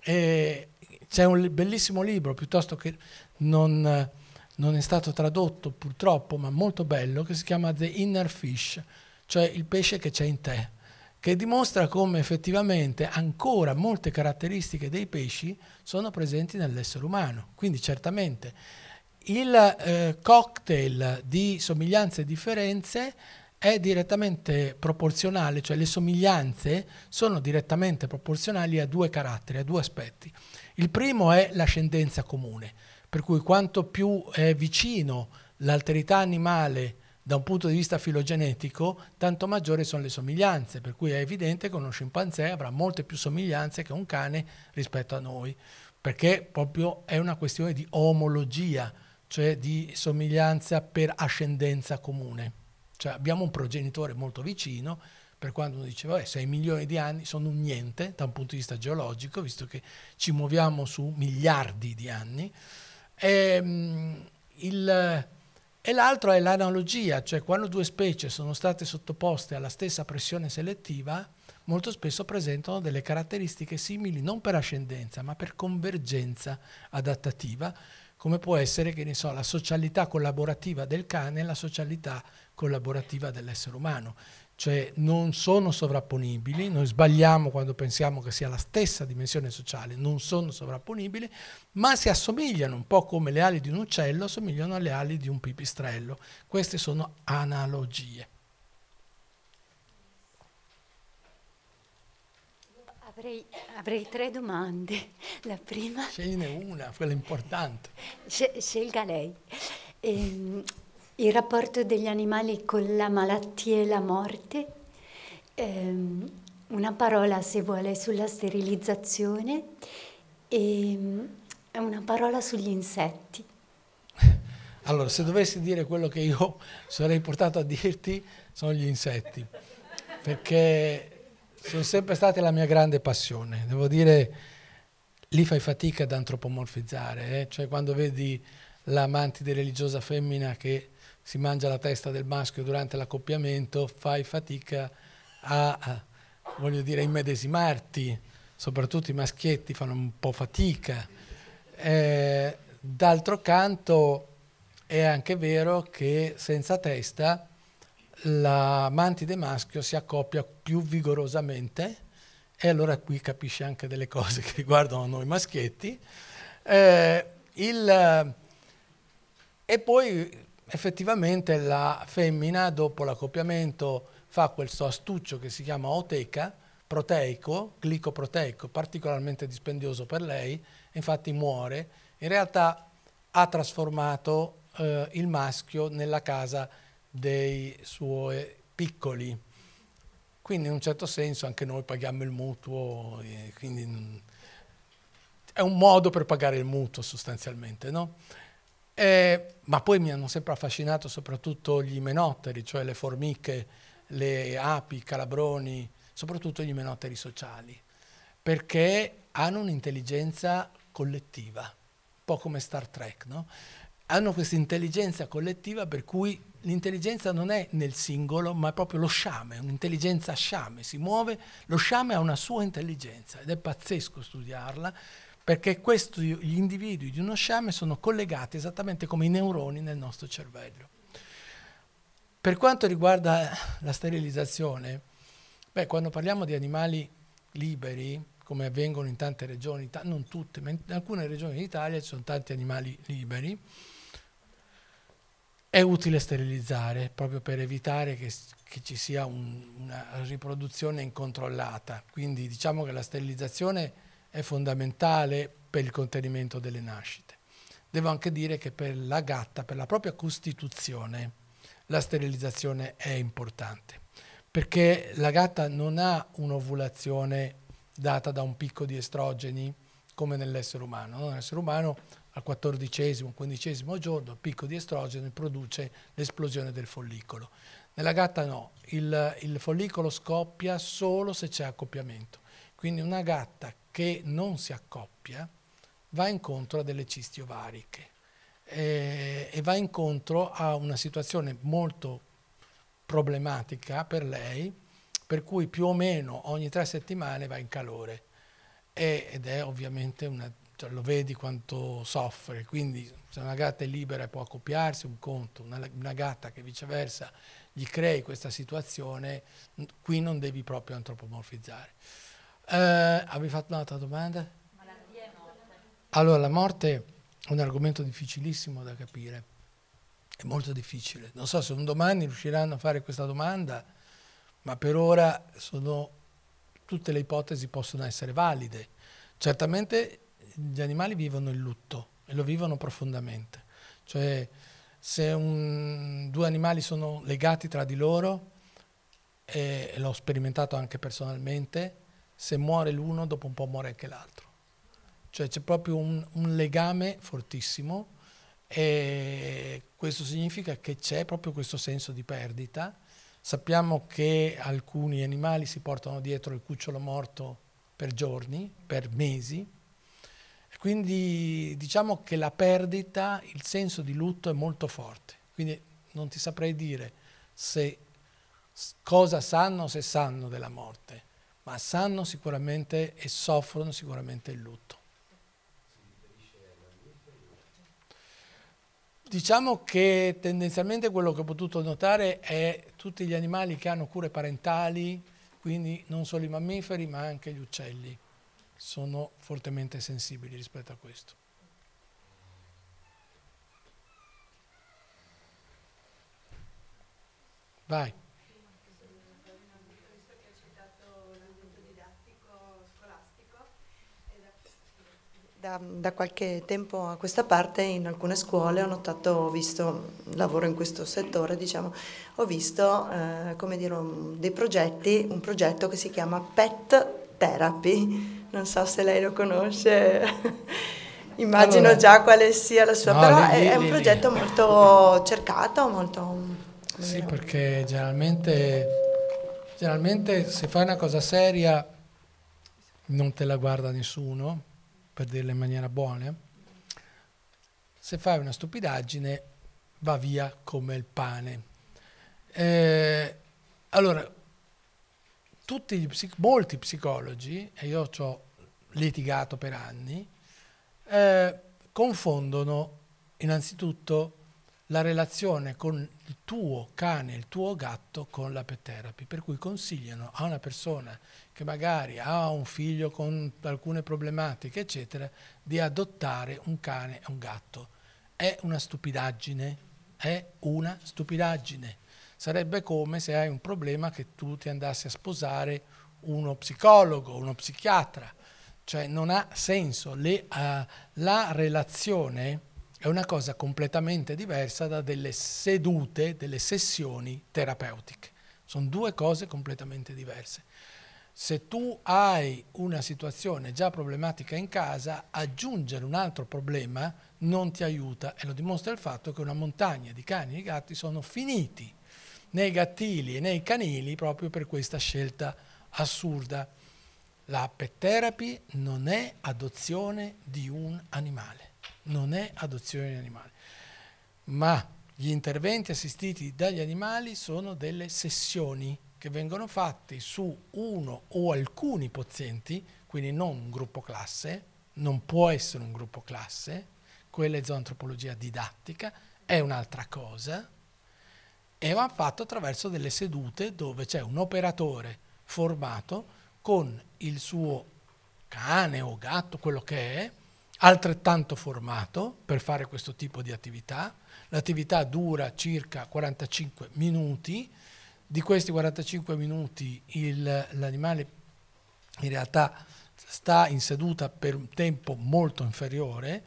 E c'è un bellissimo libro, piuttosto che non, non è stato tradotto purtroppo, ma molto bello, che si chiama The Inner Fish, cioè il pesce che c'è in te che dimostra come effettivamente ancora molte caratteristiche dei pesci sono presenti nell'essere umano. Quindi certamente il eh, cocktail di somiglianze e differenze è direttamente proporzionale, cioè le somiglianze sono direttamente proporzionali a due caratteri, a due aspetti. Il primo è l'ascendenza comune, per cui quanto più è vicino l'alterità animale da un punto di vista filogenetico, tanto maggiori sono le somiglianze, per cui è evidente che uno scimpanzé avrà molte più somiglianze che un cane rispetto a noi, perché proprio è una questione di omologia, cioè di somiglianza per ascendenza comune. Cioè abbiamo un progenitore molto vicino, per quando uno diceva, 6 eh, milioni di anni sono un niente da un punto di vista geologico, visto che ci muoviamo su miliardi di anni. E, ehm, mh, il, e l'altro è l'analogia, cioè quando due specie sono state sottoposte alla stessa pressione selettiva, molto spesso presentano delle caratteristiche simili non per ascendenza, ma per convergenza adattativa, come può essere, che ne so, la socialità collaborativa del cane e la socialità collaborativa dell'essere umano cioè non sono sovrapponibili, noi sbagliamo quando pensiamo che sia la stessa dimensione sociale, non sono sovrapponibili, ma si assomigliano un po' come le ali di un uccello assomigliano alle ali di un pipistrello. Queste sono analogie. Avrei, avrei tre domande. La prima... Scegliene una, quella importante. Scelga lei. Ehm, il rapporto degli animali con la malattia e la morte, ehm, una parola se vuole sulla sterilizzazione e mm, una parola sugli insetti. Allora, se dovessi dire quello che io sarei portato a dirti, sono gli insetti, perché sono sempre state la mia grande passione. Devo dire, lì fai fatica ad antropomorfizzare, eh? cioè quando vedi l'amante religiosa femmina che si mangia la testa del maschio durante l'accoppiamento, fai fatica a, a voglio dire, immedesimarti, soprattutto i maschietti fanno un po' fatica. Eh, d'altro canto è anche vero che senza testa la mantide maschio si accoppia più vigorosamente e allora qui capisce anche delle cose che riguardano noi maschietti. Eh, il, e poi effettivamente la femmina dopo l'accoppiamento fa questo astuccio che si chiama oteca, proteico, glicoproteico, particolarmente dispendioso per lei, infatti muore, in realtà ha trasformato eh, il maschio nella casa dei suoi piccoli. Quindi in un certo senso anche noi paghiamo il mutuo, eh, quindi mm, è un modo per pagare il mutuo sostanzialmente, no? Eh, ma poi mi hanno sempre affascinato soprattutto gli imenotteri, cioè le formiche, le api, i calabroni, soprattutto gli imenotteri sociali, perché hanno un'intelligenza collettiva, un po' come Star Trek, no? hanno questa intelligenza collettiva per cui l'intelligenza non è nel singolo, ma è proprio lo sciame, un'intelligenza sciame, si muove, lo sciame ha una sua intelligenza ed è pazzesco studiarla perché questo, gli individui di uno sciame sono collegati esattamente come i neuroni nel nostro cervello. Per quanto riguarda la sterilizzazione, beh, quando parliamo di animali liberi, come avvengono in tante regioni, non tutte, ma in alcune regioni d'Italia ci sono tanti animali liberi, è utile sterilizzare proprio per evitare che, che ci sia un, una riproduzione incontrollata. Quindi diciamo che la sterilizzazione è fondamentale per il contenimento delle nascite. Devo anche dire che per la gatta, per la propria costituzione, la sterilizzazione è importante, perché la gatta non ha un'ovulazione data da un picco di estrogeni come nell'essere umano. L'essere umano al 14 15 giorno, il picco di estrogeni produce l'esplosione del follicolo. Nella gatta no, il, il follicolo scoppia solo se c'è accoppiamento. Quindi una gatta che non si accoppia va incontro a delle cisti ovariche eh, e va incontro a una situazione molto problematica per lei, per cui più o meno ogni tre settimane va in calore e, ed è ovviamente una, cioè lo vedi quanto soffre, quindi se una gatta è libera e può accoppiarsi un conto, una, una gatta che viceversa gli crei questa situazione, qui non devi proprio antropomorfizzare. Eh, avevi fatto un'altra domanda? Malattia e morte. Allora, la morte è un argomento difficilissimo da capire, è molto difficile. Non so se un domani riusciranno a fare questa domanda, ma per ora sono, tutte le ipotesi possono essere valide. Certamente gli animali vivono il lutto e lo vivono profondamente. Cioè, se un, due animali sono legati tra di loro, e l'ho sperimentato anche personalmente, se muore l'uno, dopo un po' muore anche l'altro. Cioè c'è proprio un, un legame fortissimo e questo significa che c'è proprio questo senso di perdita. Sappiamo che alcuni animali si portano dietro il cucciolo morto per giorni, per mesi. Quindi diciamo che la perdita, il senso di lutto è molto forte. Quindi non ti saprei dire se, cosa sanno, o se sanno della morte ma sanno sicuramente e soffrono sicuramente il lutto. Diciamo che tendenzialmente quello che ho potuto notare è tutti gli animali che hanno cure parentali, quindi non solo i mammiferi ma anche gli uccelli sono fortemente sensibili rispetto a questo. Vai. Da, da, qualche tempo a questa parte in alcune scuole ho notato, ho visto, lavoro in questo settore, diciamo, ho visto eh, dire, dei progetti, un progetto che si chiama Pet Therapy, non so se lei lo conosce. Immagino allora, già quale sia la sua, no, però lì, lì, è, un progetto lì. molto cercato, molto... Sì, dire. perché generalmente, generalmente se fai una cosa seria non te la guarda nessuno, per dirla in maniera buona, se fai una stupidaggine va via come il pane. Eh, allora, psic- molti psicologi, e io ci ho litigato per anni, eh, confondono innanzitutto la relazione con il tuo cane, il tuo gatto con l'ape therapy, per cui consigliano a una persona che magari ha un figlio con alcune problematiche, eccetera, di adottare un cane e un gatto. È una stupidaggine, è una stupidaggine. Sarebbe come se hai un problema che tu ti andassi a sposare uno psicologo, uno psichiatra, cioè non ha senso. Le, uh, la relazione è una cosa completamente diversa da delle sedute, delle sessioni terapeutiche. Sono due cose completamente diverse. Se tu hai una situazione già problematica in casa, aggiungere un altro problema non ti aiuta e lo dimostra il fatto che una montagna di cani e di gatti sono finiti nei gattili e nei canili proprio per questa scelta assurda. La pet therapy non è adozione di un animale non è adozione di animali, ma gli interventi assistiti dagli animali sono delle sessioni che vengono fatte su uno o alcuni pazienti, quindi non un gruppo classe, non può essere un gruppo classe, quella è zoantropologia didattica, è un'altra cosa, e va fatto attraverso delle sedute dove c'è un operatore formato con il suo cane o gatto, quello che è, altrettanto formato per fare questo tipo di attività. L'attività dura circa 45 minuti, di questi 45 minuti l'animale in realtà sta in seduta per un tempo molto inferiore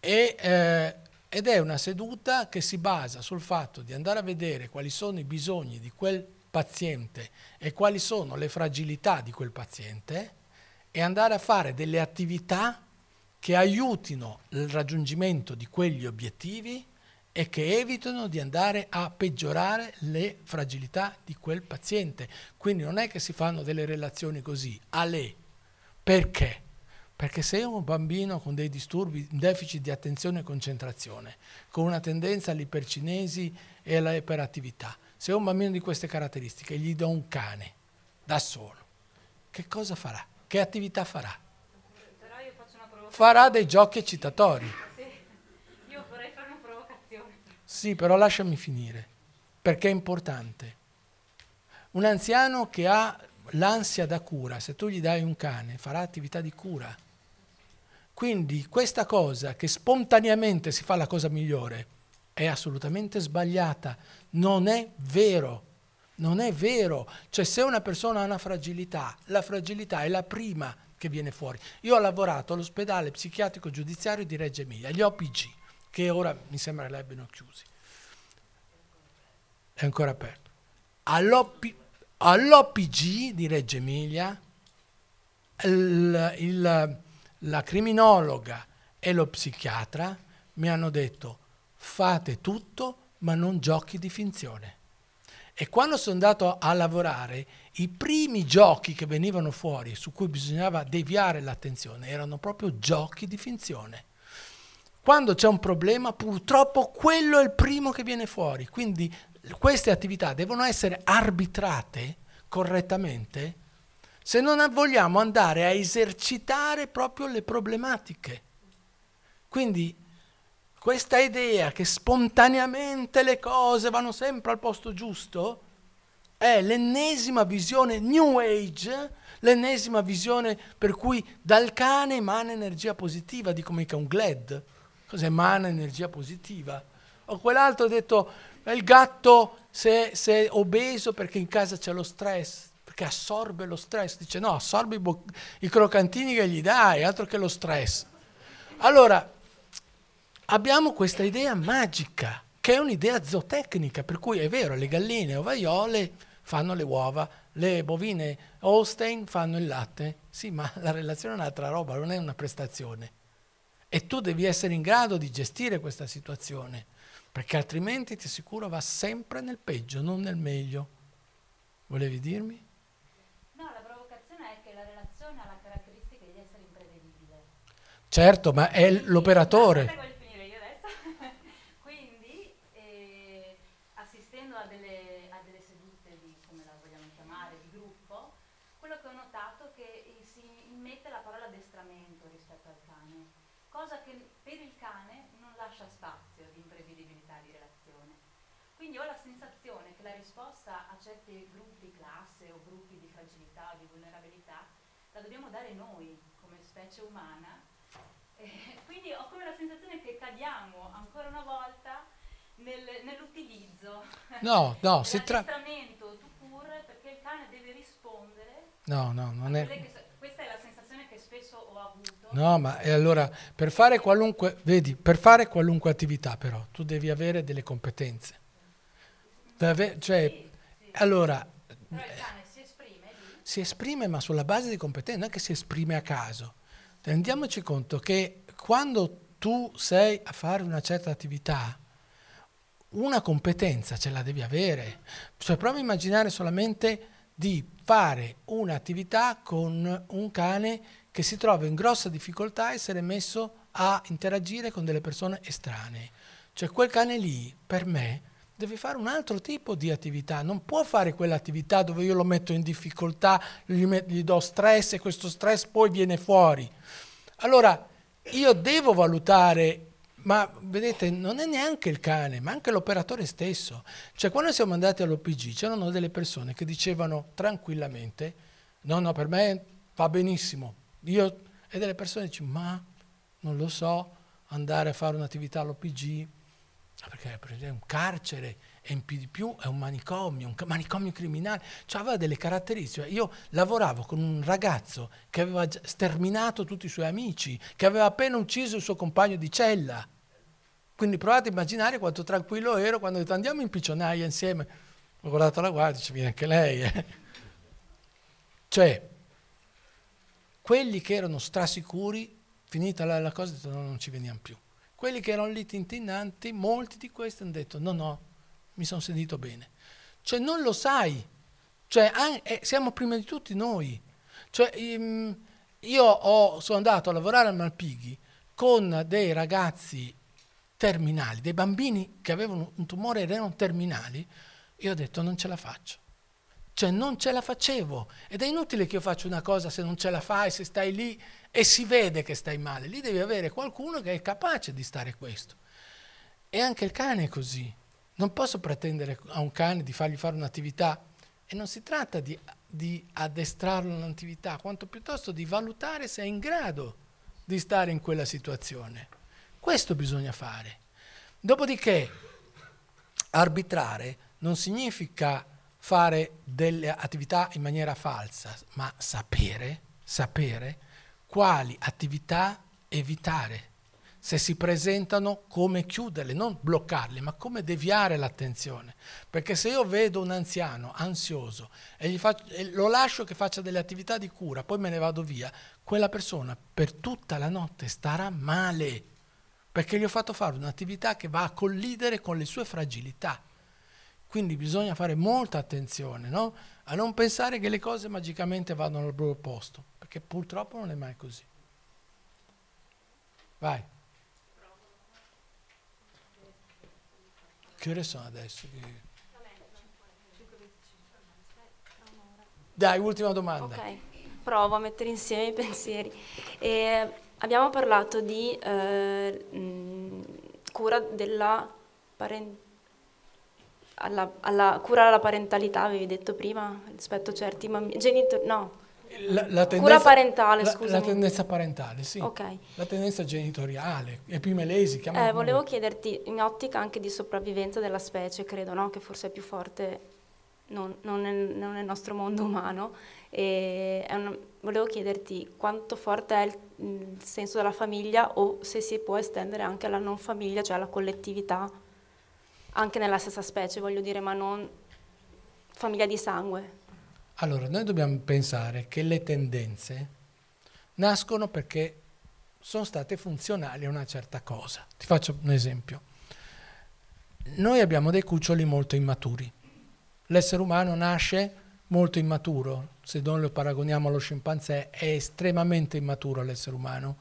e, eh, ed è una seduta che si basa sul fatto di andare a vedere quali sono i bisogni di quel paziente e quali sono le fragilità di quel paziente e andare a fare delle attività che aiutino il raggiungimento di quegli obiettivi e che evitino di andare a peggiorare le fragilità di quel paziente. Quindi non è che si fanno delle relazioni così, a lei. Perché? Perché se un bambino con dei disturbi, un deficit di attenzione e concentrazione, con una tendenza all'ipercinesi e alla iperattività, se un bambino di queste caratteristiche gli do un cane da solo, che cosa farà? Che attività farà? farà dei giochi eccitatori. Sì, io vorrei fare una provocazione. Sì, però lasciami finire, perché è importante. Un anziano che ha l'ansia da cura, se tu gli dai un cane, farà attività di cura. Quindi questa cosa che spontaneamente si fa la cosa migliore è assolutamente sbagliata, non è vero. Non è vero, cioè se una persona ha una fragilità, la fragilità è la prima che viene fuori. Io ho lavorato all'ospedale psichiatrico giudiziario di Reggio Emilia, gli OPG, che ora mi sembra li chiusi. È ancora aperto. All'OP, All'OPG di Reggio Emilia, il, il, la criminologa e lo psichiatra mi hanno detto fate tutto ma non giochi di finzione. E quando sono andato a lavorare, i primi giochi che venivano fuori, su cui bisognava deviare l'attenzione, erano proprio giochi di finzione. Quando c'è un problema, purtroppo quello è il primo che viene fuori. Quindi queste attività devono essere arbitrate correttamente se non vogliamo andare a esercitare proprio le problematiche. Quindi questa idea che spontaneamente le cose vanno sempre al posto giusto è l'ennesima visione New Age, l'ennesima visione per cui dal cane emana energia positiva, dico mica un glad, cosa emana energia positiva? O quell'altro ha detto, il gatto se, se è obeso perché in casa c'è lo stress, perché assorbe lo stress, dice no, assorbe i, bo- i croccantini che gli dai, altro che lo stress. Allora, abbiamo questa idea magica, che è un'idea zootecnica, per cui è vero, le galline ovaiole fanno le uova, le bovine Holstein fanno il latte. Sì, ma la relazione è un'altra roba, non è una prestazione. E tu devi essere in grado di gestire questa situazione, perché altrimenti ti assicuro va sempre nel peggio, non nel meglio. Volevi dirmi? No, la la la provocazione è che relazione ha caratteristica di essere imprevedibile. Certo, ma è l'operatore. noi come specie umana. Eh, quindi ho come la sensazione che cadiamo ancora una volta nel, nell'utilizzo. No, no, si tratta... perché il cane deve rispondere. No, no, non è... questa è la sensazione che spesso ho avuto. No, ma e allora, per fare qualunque, vedi, per fare qualunque attività però, tu devi avere delle competenze. Deve, cioè, sì, sì. allora... Però il eh, cane si esprime ma sulla base di competenze, non è che si esprime a caso. Rendiamoci conto che quando tu sei a fare una certa attività, una competenza ce la devi avere. Cioè prova a immaginare solamente di fare un'attività con un cane che si trova in grossa difficoltà a essere messo a interagire con delle persone estranee. Cioè quel cane lì, per me, deve fare un altro tipo di attività, non può fare quell'attività dove io lo metto in difficoltà, gli, met- gli do stress e questo stress poi viene fuori. Allora, io devo valutare ma vedete, non è neanche il cane, ma anche l'operatore stesso. Cioè, quando siamo andati all'OPG c'erano delle persone che dicevano tranquillamente: No, no, per me va benissimo. Io, e delle persone dicono: Ma non lo so, andare a fare un'attività all'OPG Ah, perché è un carcere e in più di più è un manicomio, un manicomio criminale, cioè aveva delle caratteristiche. Cioè, io lavoravo con un ragazzo che aveva sterminato tutti i suoi amici, che aveva appena ucciso il suo compagno di cella. Quindi provate a immaginare quanto tranquillo ero quando ho detto andiamo in piccionaia insieme. Ho guardato la guardia e ci viene anche lei. Eh. Cioè, quelli che erano strasicuri, finita la, la cosa, ho detto no, non ci veniamo più. Quelli che erano lì tintinnanti, molti di questi hanno detto no, no, mi sono sentito bene. Cioè non lo sai, cioè, eh, siamo prima di tutti noi. Cioè, ehm, io ho, sono andato a lavorare a Malpighi con dei ragazzi terminali, dei bambini che avevano un tumore e erano terminali, io ho detto non ce la faccio. Cioè non ce la facevo ed è inutile che io faccia una cosa se non ce la fai, se stai lì e si vede che stai male. Lì devi avere qualcuno che è capace di stare questo. E anche il cane è così. Non posso pretendere a un cane di fargli fare un'attività e non si tratta di, di addestrarlo all'attività, quanto piuttosto di valutare se è in grado di stare in quella situazione. Questo bisogna fare. Dopodiché arbitrare non significa fare delle attività in maniera falsa, ma sapere, sapere quali attività evitare, se si presentano come chiuderle, non bloccarle, ma come deviare l'attenzione. Perché se io vedo un anziano ansioso e, faccio, e lo lascio che faccia delle attività di cura, poi me ne vado via, quella persona per tutta la notte starà male, perché gli ho fatto fare un'attività che va a collidere con le sue fragilità. Quindi bisogna fare molta attenzione no? a non pensare che le cose magicamente vadano al proprio posto, perché purtroppo non è mai così. Vai. Che ore sono adesso? Dai, ultima domanda. Ok, provo a mettere insieme i pensieri. Eh, abbiamo parlato di eh, mh, cura della parentela alla, alla curare la parentalità, avevi detto prima, rispetto a certi bambini, genitori, no. La, la tendenza, Cura parentale, scusa. La tendenza parentale, sì. Okay. La tendenza genitoriale, epimelesi. Eh, volevo chiederti, in ottica anche di sopravvivenza della specie, credo, no? che forse è più forte non, non, nel, non nel, nostro mondo umano, una, volevo chiederti quanto forte è il, il senso della famiglia o se si può estendere anche alla non famiglia, cioè alla collettività anche nella stessa specie, voglio dire, ma non famiglia di sangue. Allora, noi dobbiamo pensare che le tendenze nascono perché sono state funzionali a una certa cosa. Ti faccio un esempio. Noi abbiamo dei cuccioli molto immaturi. L'essere umano nasce molto immaturo, se noi lo paragoniamo allo scimpanzé, è estremamente immaturo l'essere umano.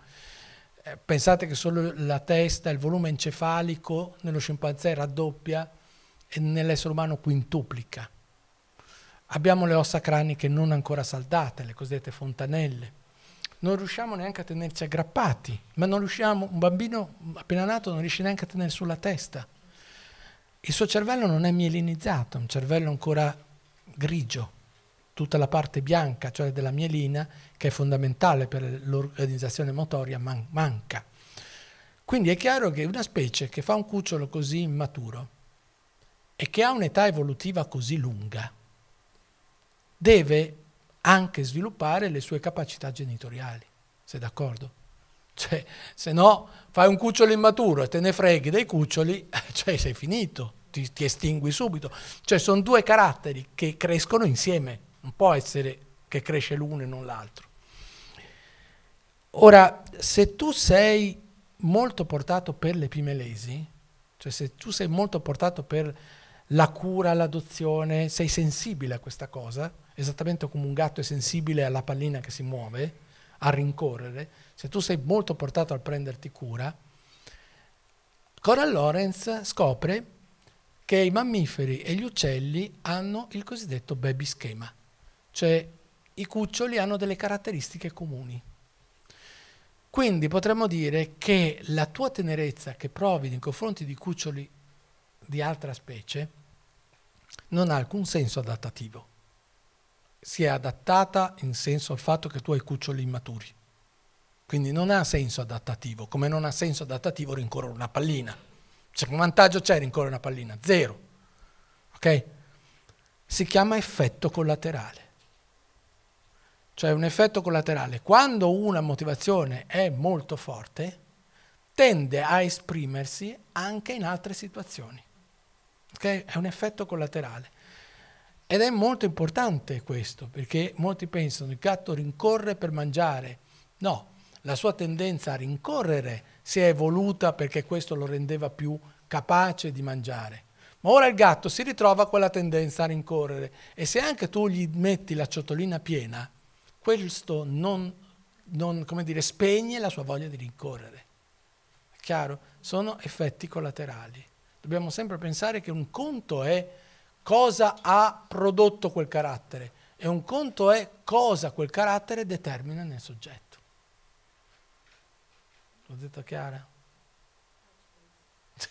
Eh, pensate che solo la testa, il volume encefalico nello scimpanzé raddoppia e nell'essere umano quintuplica. Abbiamo le ossa craniche non ancora saldate, le cosiddette fontanelle. Non riusciamo neanche a tenerci aggrappati, ma non riusciamo, un bambino appena nato non riesce neanche a tenere sulla testa. Il suo cervello non è mielinizzato, è un cervello ancora grigio tutta la parte bianca, cioè della mielina, che è fondamentale per l'organizzazione motoria, man- manca. Quindi è chiaro che una specie che fa un cucciolo così immaturo e che ha un'età evolutiva così lunga, deve anche sviluppare le sue capacità genitoriali, sei d'accordo? Cioè, se no fai un cucciolo immaturo e te ne freghi dei cuccioli, cioè sei finito, ti, ti estingui subito. Cioè sono due caratteri che crescono insieme. Non può essere che cresce l'uno e non l'altro. Ora, se tu sei molto portato per le pimelesi, cioè se tu sei molto portato per la cura, l'adozione, sei sensibile a questa cosa, esattamente come un gatto è sensibile alla pallina che si muove, a rincorrere, se tu sei molto portato a prenderti cura, Coral Lorenz scopre che i mammiferi e gli uccelli hanno il cosiddetto baby schema. Cioè i cuccioli hanno delle caratteristiche comuni. Quindi potremmo dire che la tua tenerezza che provi nei confronti di cuccioli di altra specie non ha alcun senso adattativo. Si è adattata in senso al fatto che tu hai cuccioli immaturi. Quindi non ha senso adattativo, come non ha senso adattativo rincorrere una pallina. Cioè, che vantaggio c'è rincorrere una pallina? Zero. Ok? Si chiama effetto collaterale cioè un effetto collaterale. Quando una motivazione è molto forte, tende a esprimersi anche in altre situazioni. Okay? È un effetto collaterale. Ed è molto importante questo, perché molti pensano che il gatto rincorre per mangiare. No, la sua tendenza a rincorrere si è evoluta perché questo lo rendeva più capace di mangiare. Ma ora il gatto si ritrova a quella tendenza a rincorrere e se anche tu gli metti la ciotolina piena, questo non, non dire, spegne la sua voglia di rincorrere. È chiaro? Sono effetti collaterali. Dobbiamo sempre pensare che un conto è cosa ha prodotto quel carattere e un conto è cosa quel carattere determina nel soggetto. L'ho detto chiara? Sì,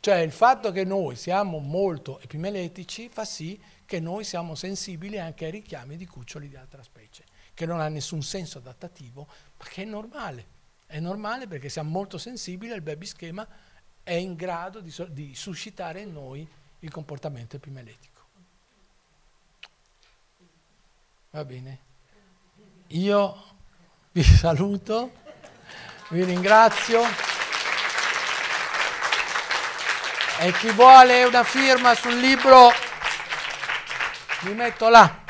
cioè il fatto che noi siamo molto epimeletici fa sì che noi siamo sensibili anche ai richiami di cuccioli di altra specie, che non ha nessun senso adattativo, ma che è normale. È normale perché siamo molto sensibili, al baby schema è in grado di, di suscitare in noi il comportamento epimeletico. Va bene? Io vi saluto, vi ringrazio. E chi vuole una firma sul libro Dime, Tola.